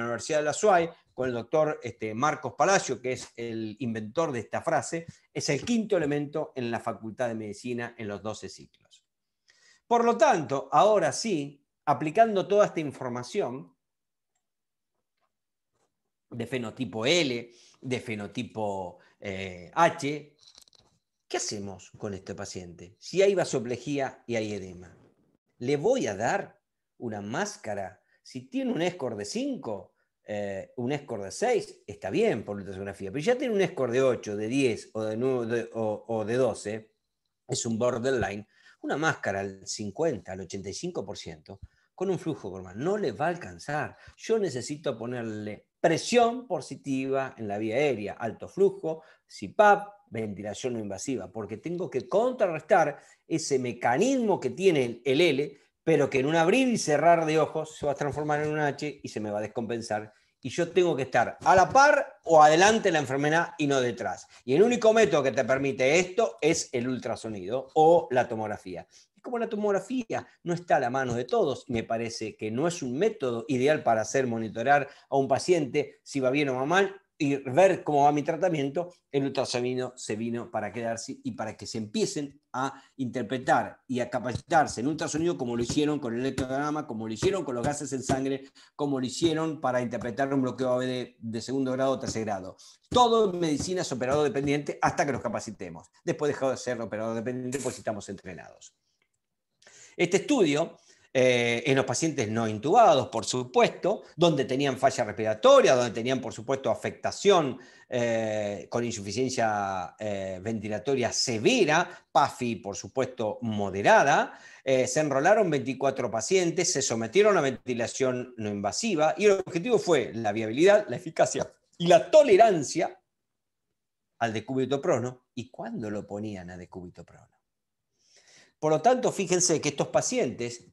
Universidad de la SUAI, con el doctor este, Marcos Palacio, que es el inventor de esta frase, es el quinto elemento en la Facultad de Medicina en los 12 ciclos. Por lo tanto, ahora sí, aplicando toda esta información de fenotipo L, de fenotipo eh, H, ¿Qué hacemos con este paciente? Si hay vasoplejía y hay edema, ¿le voy a dar una máscara? Si tiene un score de 5, eh, un score de 6, está bien por ultrasonografía, pero ya tiene un score de 8, de 10 o de, de 12, es un borderline, una máscara al 50, al 85%, con un flujo normal, no le va a alcanzar. Yo necesito ponerle presión positiva en la vía aérea, alto flujo, CPAP, ventilación no invasiva, porque tengo que contrarrestar ese mecanismo que tiene el L, pero que en un abrir y cerrar de ojos se va a transformar en un H y se me va a descompensar. Y yo tengo que estar a la par o adelante la enfermedad y no detrás. Y el único método que te permite esto es el ultrasonido o la tomografía como la tomografía, no está a la mano de todos. Me parece que no es un método ideal para hacer monitorar a un paciente si va bien o va mal y ver cómo va mi tratamiento, el ultrasonido se vino para quedarse y para que se empiecen a interpretar y a capacitarse en ultrasonido como lo hicieron con el electrograma, como lo hicieron con los gases en sangre, como lo hicieron para interpretar un bloqueo ABD de, segundo grado o tercer grado. Todo en medicina es operador dependiente hasta que los capacitemos. Después dejado de ser operador dependiente pues estamos entrenados. Este estudio eh, en los pacientes no intubados, por supuesto, donde tenían falla respiratoria, donde tenían, por supuesto, afectación eh, con insuficiencia eh, ventilatoria severa, PAFI, por supuesto, moderada. se enrolaron 24 pacientes, se sometieron a ventilación no invasiva y el objetivo fue la viabilidad, la eficacia y la tolerancia al decúbito prono y cuándo lo ponían a decúbito prono. Por lo tanto, fíjense que estos pacientes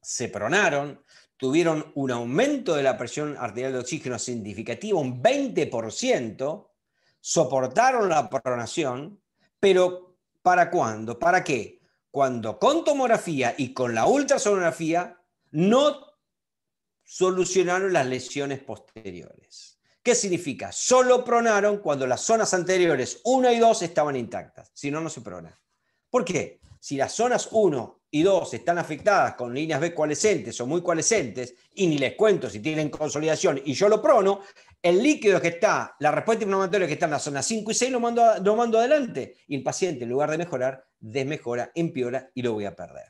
se pronaron, tuvieron un aumento de la presión arterial de oxígeno significativo, un 20%, soportaron la pronación, pero ¿para cuándo? ¿Para qué? Cuando con tomografía y con la ultrasonografía no solucionaron las lesiones posteriores. ¿Qué significa? Solo pronaron cuando las zonas anteriores 1 y 2 estaban intactas, si no, no se prona. ¿Por qué? Si las zonas 1 y 2 están afectadas con líneas B coalescentes o muy coalescentes, y ni les cuento si tienen consolidación y yo lo prono, el líquido que está, la respuesta inflamatoria que está en las zonas 5 y 6 lo mando, adelante y el paciente en lugar de mejorar, desmejora, empeora y lo voy a perder.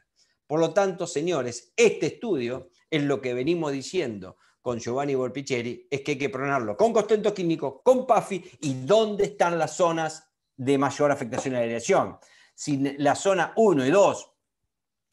Por lo tanto, señores, este estudio es lo que venimos diciendo con Giovanni Volpicheri, es que hay que pronarlo con costento químicos, con PAFI y dónde están las zonas de mayor afectación a la si la zona 1 y 2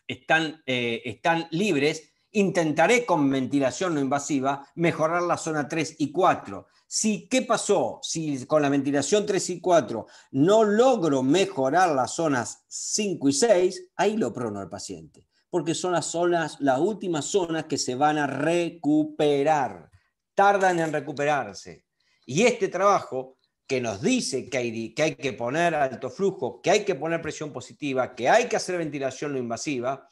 están, eh, están libres, intentaré con ventilación no invasiva mejorar la zona 3 y 4. Si, ¿Qué pasó? Si con la ventilación 3 y 4 no logro mejorar las zonas 5 y 6, ahí lo prono al paciente, porque son las, zonas, las últimas zonas que se van a recuperar, tardan en recuperarse. Y este trabajo que nos dice que hay, que poner alto flujo, que hay que poner presión positiva, que hay que hacer ventilación no invasiva,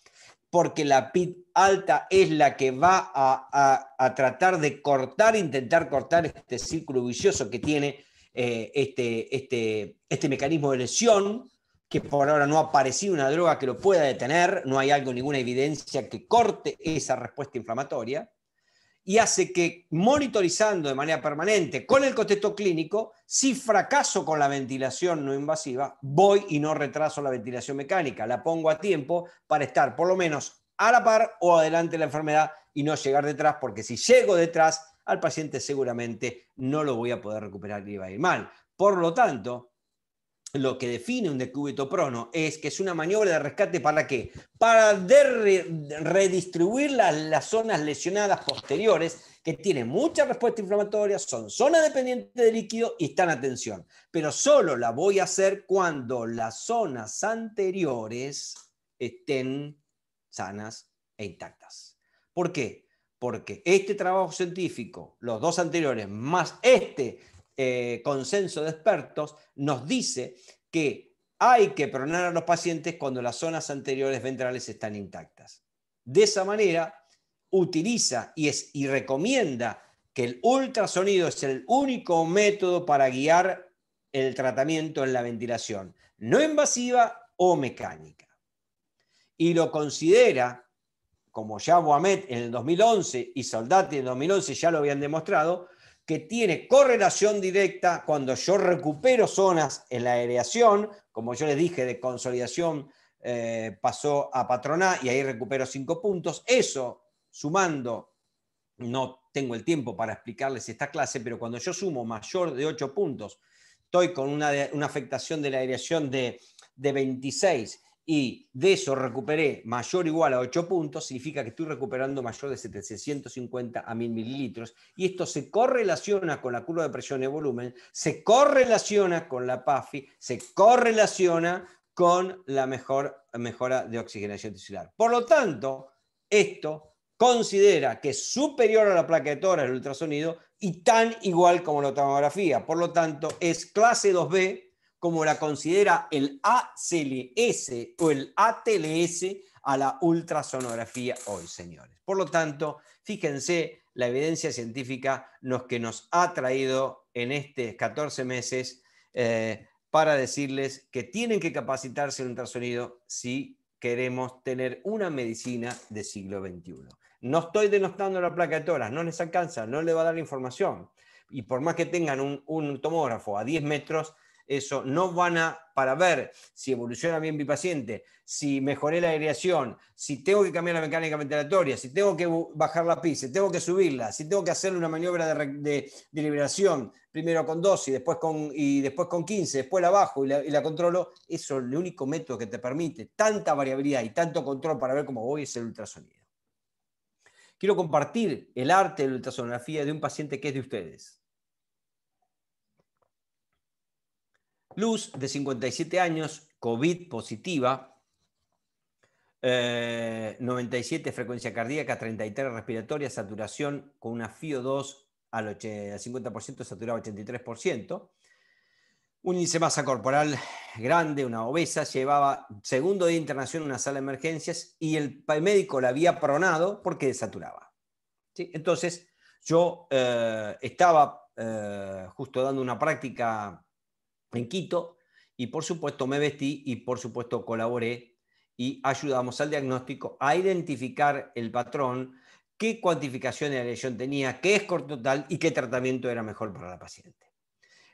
porque la PIT alta es la que va a, tratar de cortar, intentar cortar este círculo vicioso que tiene eh, este, este, este mecanismo de lesión, que por ahora no ha aparecido una droga que lo pueda detener, no hay algo, ninguna evidencia que corte esa respuesta inflamatoria y hace que monitorizando de manera permanente con el contexto clínico, si fracaso con la ventilación no invasiva, voy y no retraso la ventilación mecánica, la pongo a tiempo para estar por lo menos a la par o adelante de la enfermedad y no llegar detrás, porque si llego detrás, al paciente seguramente no lo voy a poder recuperar y va a ir mal. Por lo tanto, lo que define un decúbito prono es que es una maniobra de rescate para qué? Para redistribuir las, las, zonas lesionadas posteriores que tienen mucha respuesta inflamatoria, son zonas dependientes de líquido y están a tensión. Pero solo la voy a hacer cuando las zonas anteriores estén sanas e intactas. ¿Por qué? Porque este trabajo científico, los dos anteriores, más este eh, consenso de expertos nos dice que hay que pronar a los pacientes cuando las zonas anteriores ventrales están intactas. De esa manera, utiliza y, es, y recomienda que el ultrasonido es el único método para guiar el tratamiento en la ventilación, no invasiva o mecánica. Y lo considera, como ya Boamet en el 2011 y Soldati en el 2011 ya lo habían demostrado, que tiene correlación directa cuando yo recupero zonas en la aireación, como yo les dije, de consolidación eh, pasó a patroná y ahí recupero cinco puntos. Eso, sumando, no tengo el tiempo para explicarles esta clase, pero cuando yo sumo mayor de 8 puntos, estoy con una, afectación de la aireación de, de 26 y de eso recuperé mayor o igual a 8 puntos, significa que estoy recuperando mayor de 750 a 1000 mililitros. Y esto se correlaciona con la curva de presión y volumen, se correlaciona con la PAFI, se correlaciona con la mejor, mejora de oxigenación tisular. Por lo tanto, esto considera que es superior a la placa de tora el ultrasonido y tan igual como la tomografía. Por lo tanto, es clase 2B como la considera el ACLS o el ATLS a la ultrasonografía hoy, señores. Por lo tanto, fíjense la evidencia científica que nos ha traído en estos 14 meses eh, para decirles que tienen que capacitarse en ultrasonido si queremos tener una medicina de siglo XXI. No estoy denostando la placa de no les alcanza, no les va a dar información. Y por más que tengan un, un tomógrafo a 10 metros, eso, no van a, para ver si evoluciona bien mi paciente, si mejoré la aireación, si tengo que cambiar la mecánica ventilatoria, si tengo que bajar la pisa, si tengo que subirla, si tengo que hacer una maniobra de, liberación, primero con dos y después con, y después con 15, después la bajo y la, y la controlo, eso es el único método que te permite tanta variabilidad y tanto control para ver cómo voy es el ultrasonido. Quiero compartir el arte de la ultrasonografía de un paciente que es de ustedes. Luz, de 57 años, COVID positiva, 97 eh, frecuencia cardíaca, 33 respiratoria, saturación con una FIO2 al, 50%, saturaba 83%. Un índice masa corporal grande, una obesa, llevaba segundo día de internación en una sala de emergencias y el médico la había pronado porque desaturaba. Entonces, yo eh, estaba eh, justo dando una práctica en Quito y por supuesto me vestí y por supuesto colaboré y ayudamos al diagnóstico a identificar el patrón, qué cuantificación de la lesión tenía, qué corto total y qué tratamiento era mejor para la paciente.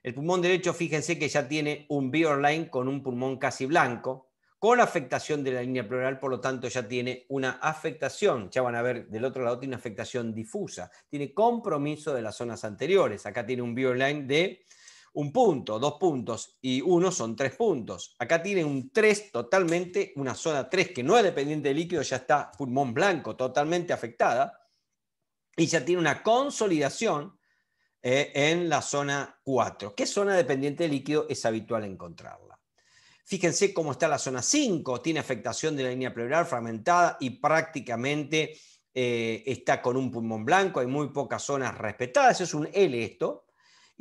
El pulmón derecho, fíjense que ya tiene un B-line con un pulmón casi blanco, con afectación de la línea pleural, por lo tanto ya tiene una afectación, ya van a ver del otro lado, tiene una afectación difusa, tiene compromiso de las zonas anteriores. Acá tiene un B-line de un punto, dos puntos y uno son tres puntos. Acá tiene un 3 totalmente, una zona 3 que no es dependiente de líquido, ya está pulmón blanco totalmente afectada y ya tiene una consolidación eh, en la zona 4. ¿Qué zona dependiente de líquido es habitual encontrarla? Fíjense cómo está la zona 5, tiene afectación de la línea pleural fragmentada y prácticamente eh, está con un pulmón blanco, hay muy pocas zonas respetadas, es un L esto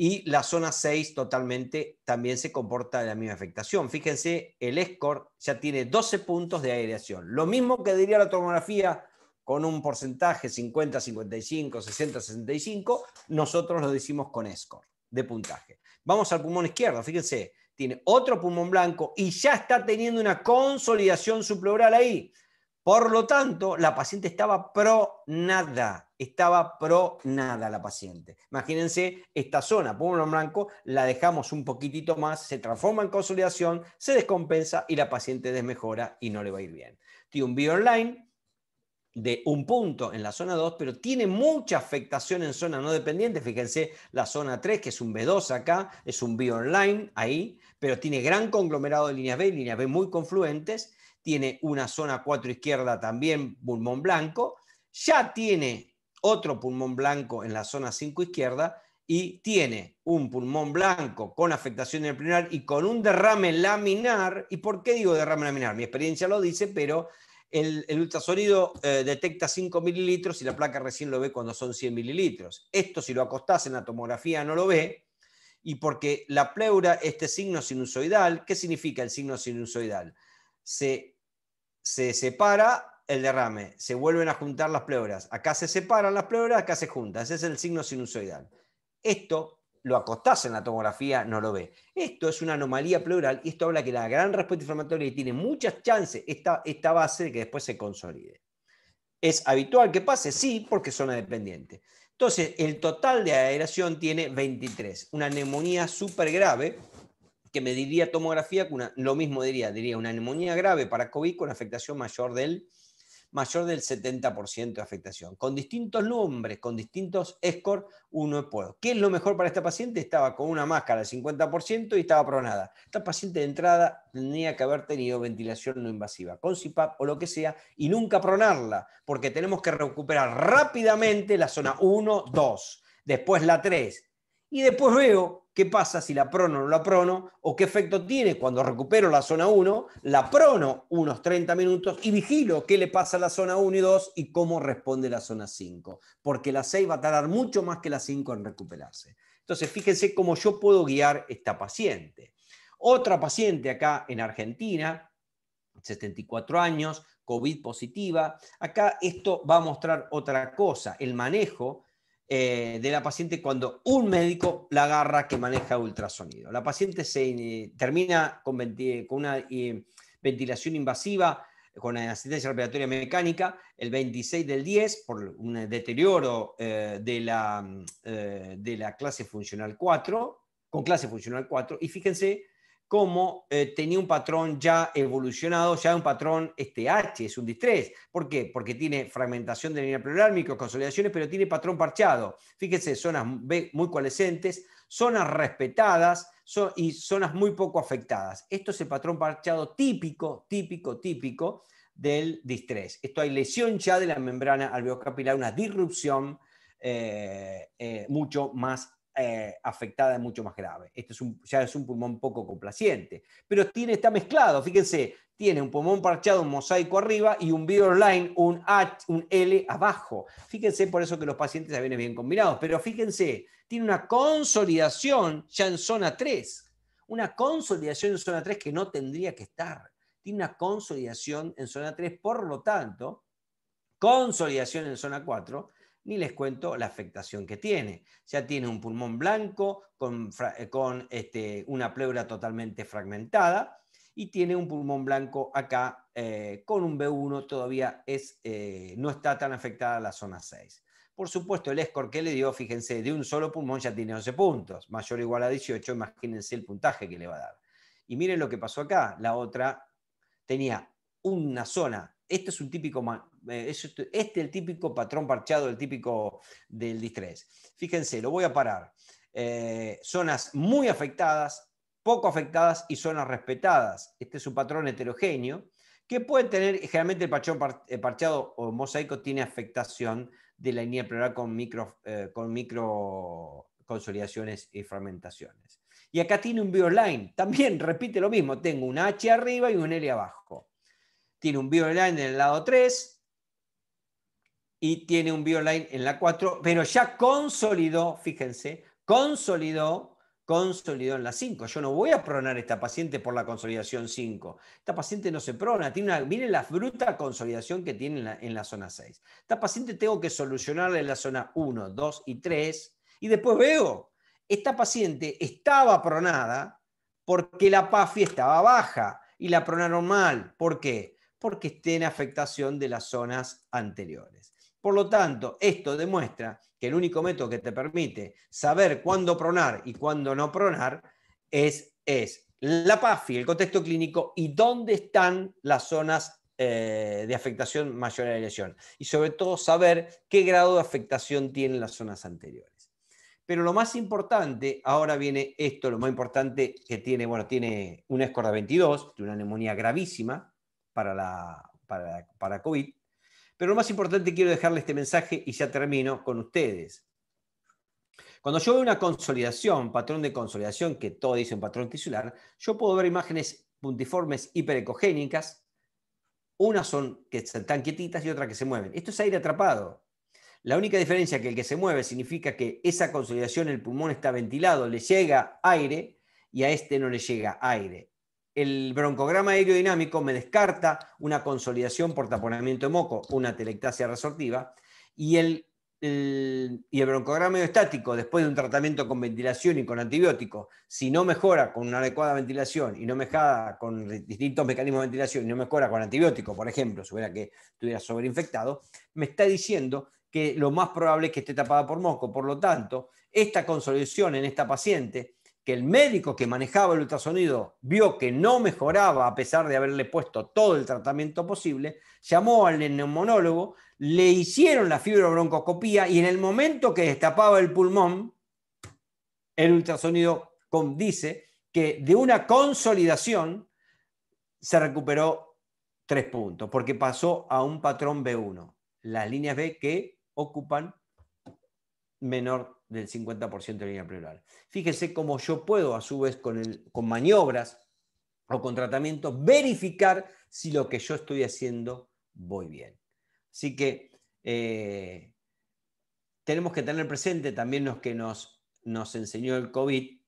y la zona 6 totalmente también se comporta de la misma afectación. Fíjense, el ESCOR ya tiene 12 puntos de aireación. Lo mismo que diría la tomografía con un porcentaje 50, 55, 60, 65, nosotros lo decimos con ESCOR de puntaje. Vamos al pulmón izquierdo, fíjense, tiene otro pulmón blanco y ya está teniendo una consolidación supleural ahí. Por lo tanto, la paciente estaba pronada estaba pronada la paciente. Imagínense esta zona, pulmón blanco, la dejamos un poquitito más, se transforma en consolidación, se descompensa y la paciente desmejora y no le va a ir bien. Tiene un B online de un punto en la zona 2, pero tiene mucha afectación en zona no dependiente. Fíjense la zona 3, que es un B2 acá, es un B online ahí, pero tiene gran conglomerado de líneas B, líneas B muy confluentes. Tiene una zona 4 izquierda también, pulmón blanco. Ya tiene otro pulmón blanco en la zona 5 izquierda y tiene un pulmón blanco con afectación en el y con un derrame laminar. ¿Y por qué digo derrame laminar? Mi experiencia lo dice, pero el, ultrasonido eh, detecta 5 mililitros y la placa recién lo ve cuando son 100 mililitros. Esto si lo acostás en la tomografía no lo ve, y porque la pleura, este signo sinusoidal, ¿qué significa el signo sinusoidal? Se, se separa el derrame, se vuelven a juntar las pleuras. Acá se separan las pleuras, acá se juntan. Ese es el signo sinusoidal. Esto lo acostás en la tomografía, no lo ve. Esto es una anomalía pleural y esto habla que la gran respuesta inflamatoria tiene muchas chances esta, esta base de que después se consolide. ¿Es habitual que pase? Sí, porque zona dependiente. Entonces, el total de aeración tiene 23. Una neumonía súper grave, que me diría tomografía, lo mismo diría, diría una neumonía grave para COVID con afectación mayor del mayor del 70% de afectación, con distintos nombres, con distintos score uno puedo. ¿Qué es lo mejor para esta paciente? Estaba con una máscara del 50% y estaba pronada. Esta paciente de entrada tenía que haber tenido ventilación no invasiva, con CIPAP o lo que sea, y nunca pronarla, porque tenemos que recuperar rápidamente la zona 1, 2, después la 3. Y después veo qué pasa si la prono no la prono, o qué efecto tiene cuando recupero la zona 1, la prono unos 30 minutos y vigilo qué le pasa a la zona 1 y 2 y cómo responde la zona 5, porque la 6 va a tardar mucho más que la 5 en recuperarse. Entonces, fíjense cómo yo puedo guiar esta paciente. Otra paciente acá en Argentina, 74 años, COVID positiva. Acá esto va a mostrar otra cosa, el manejo eh, de la paciente cuando un médico la agarra que maneja ultrasonido. La paciente se termina con, una eh, ventilación invasiva, con asistencia respiratoria mecánica, el 26 del 10, por un deterioro eh, de la, de, la, clase funcional 4, con clase funcional 4, y fíjense como eh, tenía un patrón ya evolucionado, ya un patrón este H, es un distrés. ¿Por qué? Porque tiene fragmentación de línea pleural, microconsolidaciones, pero tiene patrón parchado. Fíjense, zonas muy coalescentes, zonas respetadas y zonas muy poco afectadas. Esto es el patrón parchado típico, típico, típico del distrés. Esto hay lesión ya de la membrana alveocapilar, una disrupción eh, eh, mucho más eh, afectada es mucho más grave. Este es ya es un pulmón poco complaciente, pero tiene, está mezclado, fíjense, tiene un pulmón parchado, un mosaico arriba y un line, un H, un L abajo. Fíjense por eso que los pacientes ya vienen bien combinados, pero fíjense, tiene una consolidación ya en zona 3, una consolidación en zona 3 que no tendría que estar. Tiene una consolidación en zona 3, por lo tanto, consolidación en zona 4 ni les cuento la afectación que tiene. Ya tiene un pulmón blanco con, eh, este, una pleura totalmente fragmentada y tiene un pulmón blanco acá eh, con un B1, todavía es, eh, no está tan afectada la zona 6. Por supuesto, el score que le dio, fíjense, de un solo pulmón ya tiene 11 puntos, mayor o igual a 18, imagínense el puntaje que le va a dar. Y miren lo que pasó acá, la otra tenía una zona, este es un típico eh, este es este el típico patrón parchado, el típico del distrés. Fíjense, lo voy a parar. Eh, zonas muy afectadas, poco afectadas y zonas respetadas. Este es un patrón heterogéneo que puede tener, generalmente el patrón eh, parchado o mosaico tiene afectación de la línea pleural con micro, con micro consolidaciones y fragmentaciones. Y acá tiene un BioLine, también repite lo mismo, tengo un H arriba y un L abajo. Tiene un BioLine en el lado 3, y tiene un BioLine en la 4, pero ya consolidó, fíjense, consolidó, consolidó en la 5. Yo no voy a pronar a esta paciente por la consolidación 5. Esta paciente no se prona, miren la bruta consolidación que tiene en la, zona 6. Esta paciente tengo que solucionarla en la zona 1, 2 y 3, y después veo, esta paciente estaba pronada porque la PAFI estaba baja y la pronaron mal. ¿Por qué? Porque esté en afectación de las zonas anteriores. Por lo tanto, esto demuestra que el único método que te permite saber cuándo pronar y cuándo no pronar es, es la PAFI, el contexto clínico y dónde están las zonas eh, de afectación mayor a la lesión. Y sobre todo saber qué grado de afectación tienen las zonas anteriores. Pero lo más importante, ahora viene esto, lo más importante que tiene, bueno, tiene una escorda 22, una neumonía gravísima para, la, para, para COVID, pero lo más importante, quiero dejarle este mensaje y ya termino con ustedes. Cuando yo veo una consolidación, patrón de consolidación, que todo dice un patrón tisular, yo puedo ver imágenes puntiformes hiperecogénicas. Unas son que están quietitas y otras que se mueven. Esto es aire atrapado. La única diferencia es que el que se mueve significa que esa consolidación, el pulmón está ventilado, le llega aire y a este no le llega aire el broncograma aerodinámico me descarta una consolidación por taponamiento de moco, una telectasia resortiva, y el, y el broncograma estático, después de un tratamiento con ventilación y con antibióticos, si no mejora con una adecuada ventilación y no mejora con distintos mecanismos de ventilación y no mejora con antibióticos, por ejemplo, si hubiera que estuviera sobreinfectado, me está diciendo que lo más probable es que esté tapada por moco. Por lo tanto, esta consolidación en esta paciente que el médico que manejaba el ultrasonido vio que no mejoraba a pesar de haberle puesto todo el tratamiento posible, llamó al neumonólogo, le hicieron la fibrobroncoscopía y en el momento que destapaba el pulmón, el ultrasonido dice que de una consolidación se recuperó tres puntos, porque pasó a un patrón B1, las líneas B que ocupan menor del 50% de línea pleural. Fíjese cómo yo puedo, a su vez, con, el, con maniobras o con tratamiento, verificar si lo que yo estoy haciendo voy bien. Así que eh, tenemos que tener presente también los que nos, nos enseñó el COVID,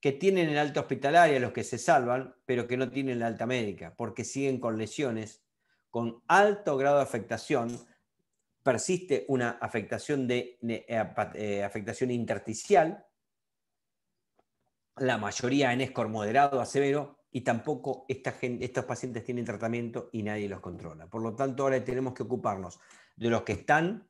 que tienen el alta hospitalaria, los que se salvan, pero que no tienen la alta médica, porque siguen con lesiones, con alto grado de afectación, persiste una afectación, de, eh, eh, afectación intersticial, la mayoría en ESCOR moderado a severo, y tampoco estos pacientes tienen tratamiento y nadie los controla. Por lo tanto, ahora tenemos que ocuparnos de los que están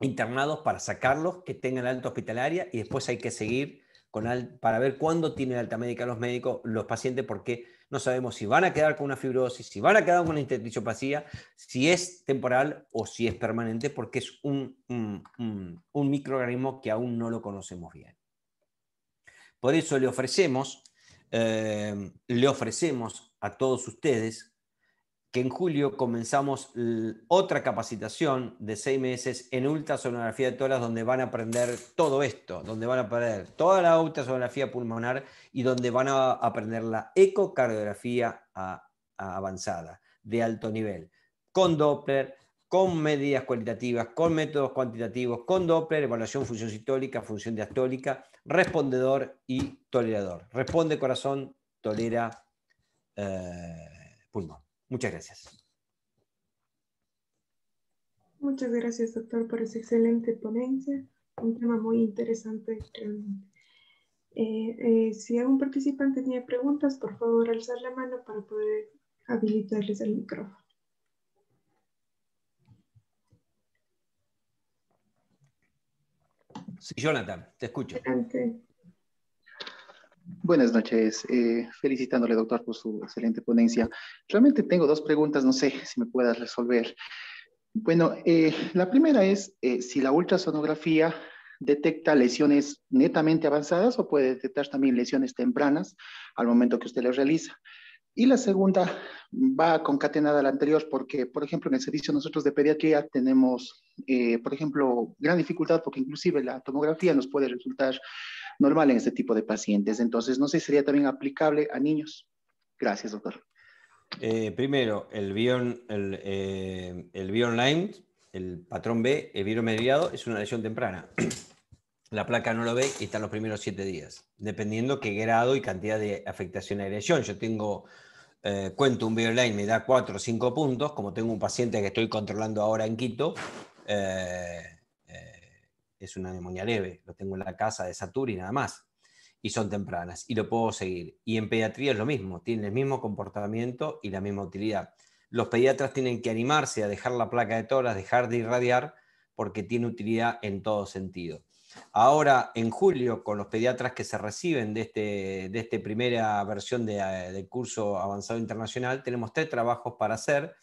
internados para sacarlos, que tengan alta hospitalaria, y después hay que seguir con para ver cuándo tienen alta médica los médicos, los pacientes, porque no sabemos si van a quedar con una fibrosis, si van a quedar con una intestinopatía, si es temporal o si es permanente, porque es un, microorganismo que aún no lo conocemos bien. Por eso le ofrecemos, eh, le ofrecemos a todos ustedes que en julio comenzamos otra capacitación de seis meses en ultrasonografía de toras, donde van a aprender todo esto, donde van a aprender toda la ultrasonografía pulmonar y donde van a aprender la ecocardiografía avanzada de alto nivel, con Doppler, con medidas cualitativas, con métodos cuantitativos, con Doppler, evaluación función sistólica, función diastólica, respondedor y tolerador. Responde corazón, tolera eh, pulmón. Muchas gracias. Muchas gracias, doctor, por esa excelente ponencia. Un tema muy interesante, eh, eh, si algún participante tiene preguntas, por favor, alzar la mano para poder habilitarles el micrófono. Sí, Jonathan, te escucho. Buenas noches. Eh, felicitándole, doctor, por su excelente ponencia. Realmente tengo dos preguntas, no sé si me puedas resolver. Bueno, eh, la primera es eh, si la ultrasonografía detecta lesiones netamente avanzadas o puede detectar también lesiones tempranas al momento que usted las realiza. Y la segunda va concatenada a la anterior porque, por ejemplo, en el servicio nosotros de pediatría tenemos, por ejemplo, gran dificultad porque inclusive la tomografía nos puede resultar normal en este tipo de pacientes. Entonces, no sé si sería también aplicable a niños. Gracias, doctor. Eh, primero, el Bionline, el, eh, el el patrón B, el virus mediado, es una lesión temprana. La placa no lo ve y está en los primeros siete días, dependiendo qué grado y cantidad de afectación a lesión. Yo tengo, eh, cuento un Bionline, me da cuatro o cinco puntos, como tengo un paciente que estoy controlando ahora en Quito, eh, es una neumonía leve, lo tengo en la casa de y nada más, y son tempranas, y lo puedo seguir. Y en pediatría es lo mismo, tiene el mismo comportamiento y la misma utilidad. Los pediatras tienen que animarse a dejar la placa de toras, dejar de irradiar, porque tiene utilidad en todo sentido. Ahora, en julio, con los pediatras que se reciben de, este, de esta primera versión eh, del de curso avanzado internacional, tenemos tres trabajos para hacer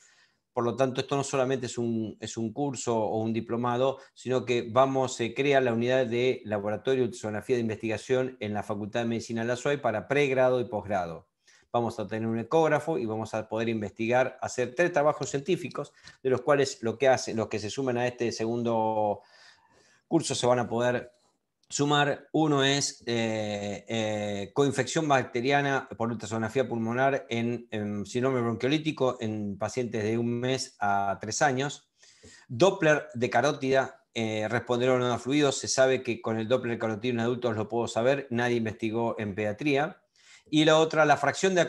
por lo tanto, esto no solamente es un, es un curso o un diplomado, sino que vamos, se crea la unidad de laboratorio de ultrasonografía de investigación en la Facultad de Medicina de la SOE para pregrado y posgrado. Vamos a tener un ecógrafo y vamos a poder investigar, hacer tres trabajos científicos, de los cuales lo que los que se suman a este segundo curso se van a poder sumar. Uno es eh, eh, coinfección bacteriana por ultrasonografía pulmonar en, síndrome bronquiolítico en pacientes de un mes a tres años. Doppler de carótida, eh, no a fluidos, se sabe que con el Doppler de carótida en adultos lo puedo saber, nadie investigó en pediatría. Y la otra, la fracción de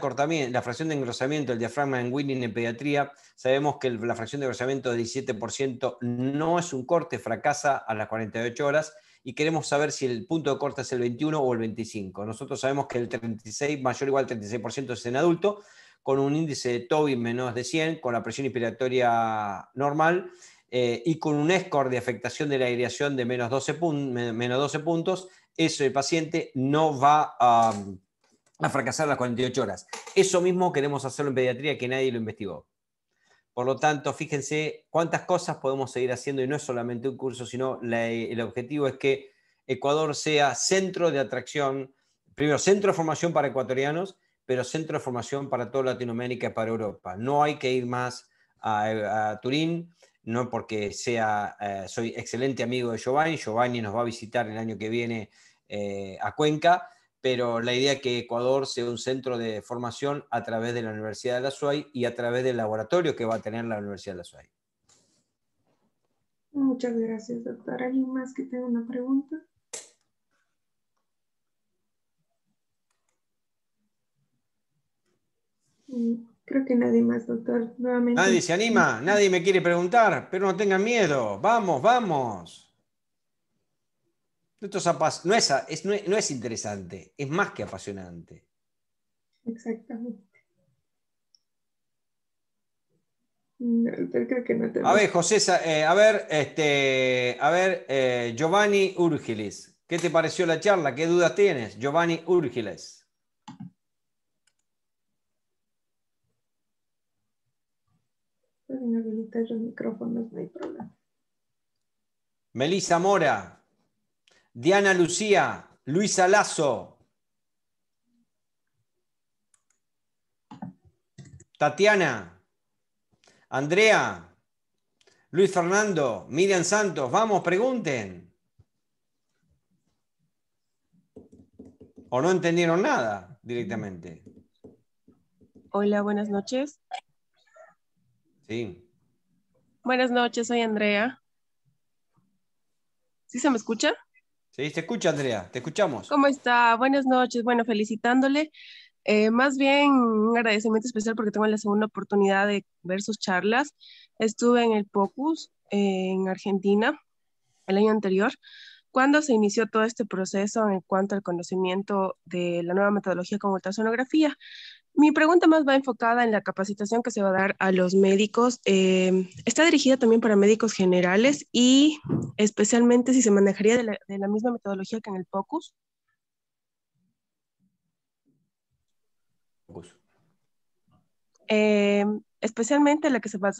la fracción de engrosamiento del diafragma en Winning en pediatría, sabemos que la fracción de engrosamiento del 17% no es un corte, fracasa a las 48 horas y queremos saber si el punto de corte es el 21 o el 25. Nosotros sabemos que el 36, mayor o igual al 36% es en adulto, con un índice de TOBI menos de 100, con la presión inspiratoria normal eh, y con un score de afectación de la aireación de menos 12, menos 12 puntos, ese paciente no va a, fracasar las 48 horas. Eso mismo queremos hacerlo en pediatría que nadie lo investigó. Por lo tanto, fíjense cuántas cosas podemos seguir haciendo y no es solamente un curso, sino el objetivo es que Ecuador sea centro de atracción, primero centro de formación para ecuatorianos, pero centro de formación para toda Latinoamérica y para Europa. No hay que ir más a, Turín, no porque sea, eh, soy excelente amigo de Giovanni, Giovanni nos va a visitar el año que viene eh, a Cuenca, pero la idea es que Ecuador sea un centro de formación a través de la Universidad de la SUAY y a través del laboratorio que va a tener la Universidad de la SUAI. Muchas gracias, doctor. ¿Alguien más que tenga una pregunta? Mm, creo que nadie más, doctor. Nuevamente. Nadie se anima, nadie me quiere preguntar, pero no tengan miedo. Vamos, vamos. Esto no, es, no, es, interesante, es más que apasionante. Exactamente. Mm, a ver, José, eh, a ver, este, a ver, eh, Giovanni Urgiles, ¿qué te pareció la charla? ¿Qué dudas tienes, Giovanni Urgiles? Pueden habilitar los micrófonos, no hay problema. Melissa Mora, Diana Lucía, Luis Lazo, Tatiana, Andrea, Luis Fernando, Miriam Santos, vamos, pregunten. ¿O no entendieron nada directamente? Hola, buenas noches. Sí. Buenas noches, soy Andrea. ¿Sí se me escucha? te escucha, Andrea, te escuchamos. ¿Cómo está? Buenas noches. Bueno, felicitándole. Eh, más bien un agradecimiento especial porque tengo la segunda oportunidad de ver sus charlas. Estuve en el POCUS en Argentina el año anterior, cuando se inició todo este proceso en cuanto al conocimiento de la nueva metodología con ultrasonografía. Mi pregunta más va enfocada en la capacitación que se va a dar a los médicos. Em, está dirigida también para médicos generales y especialmente si se manejaría de la, misma metodología que en el POCUS. Em, especialmente la que se basa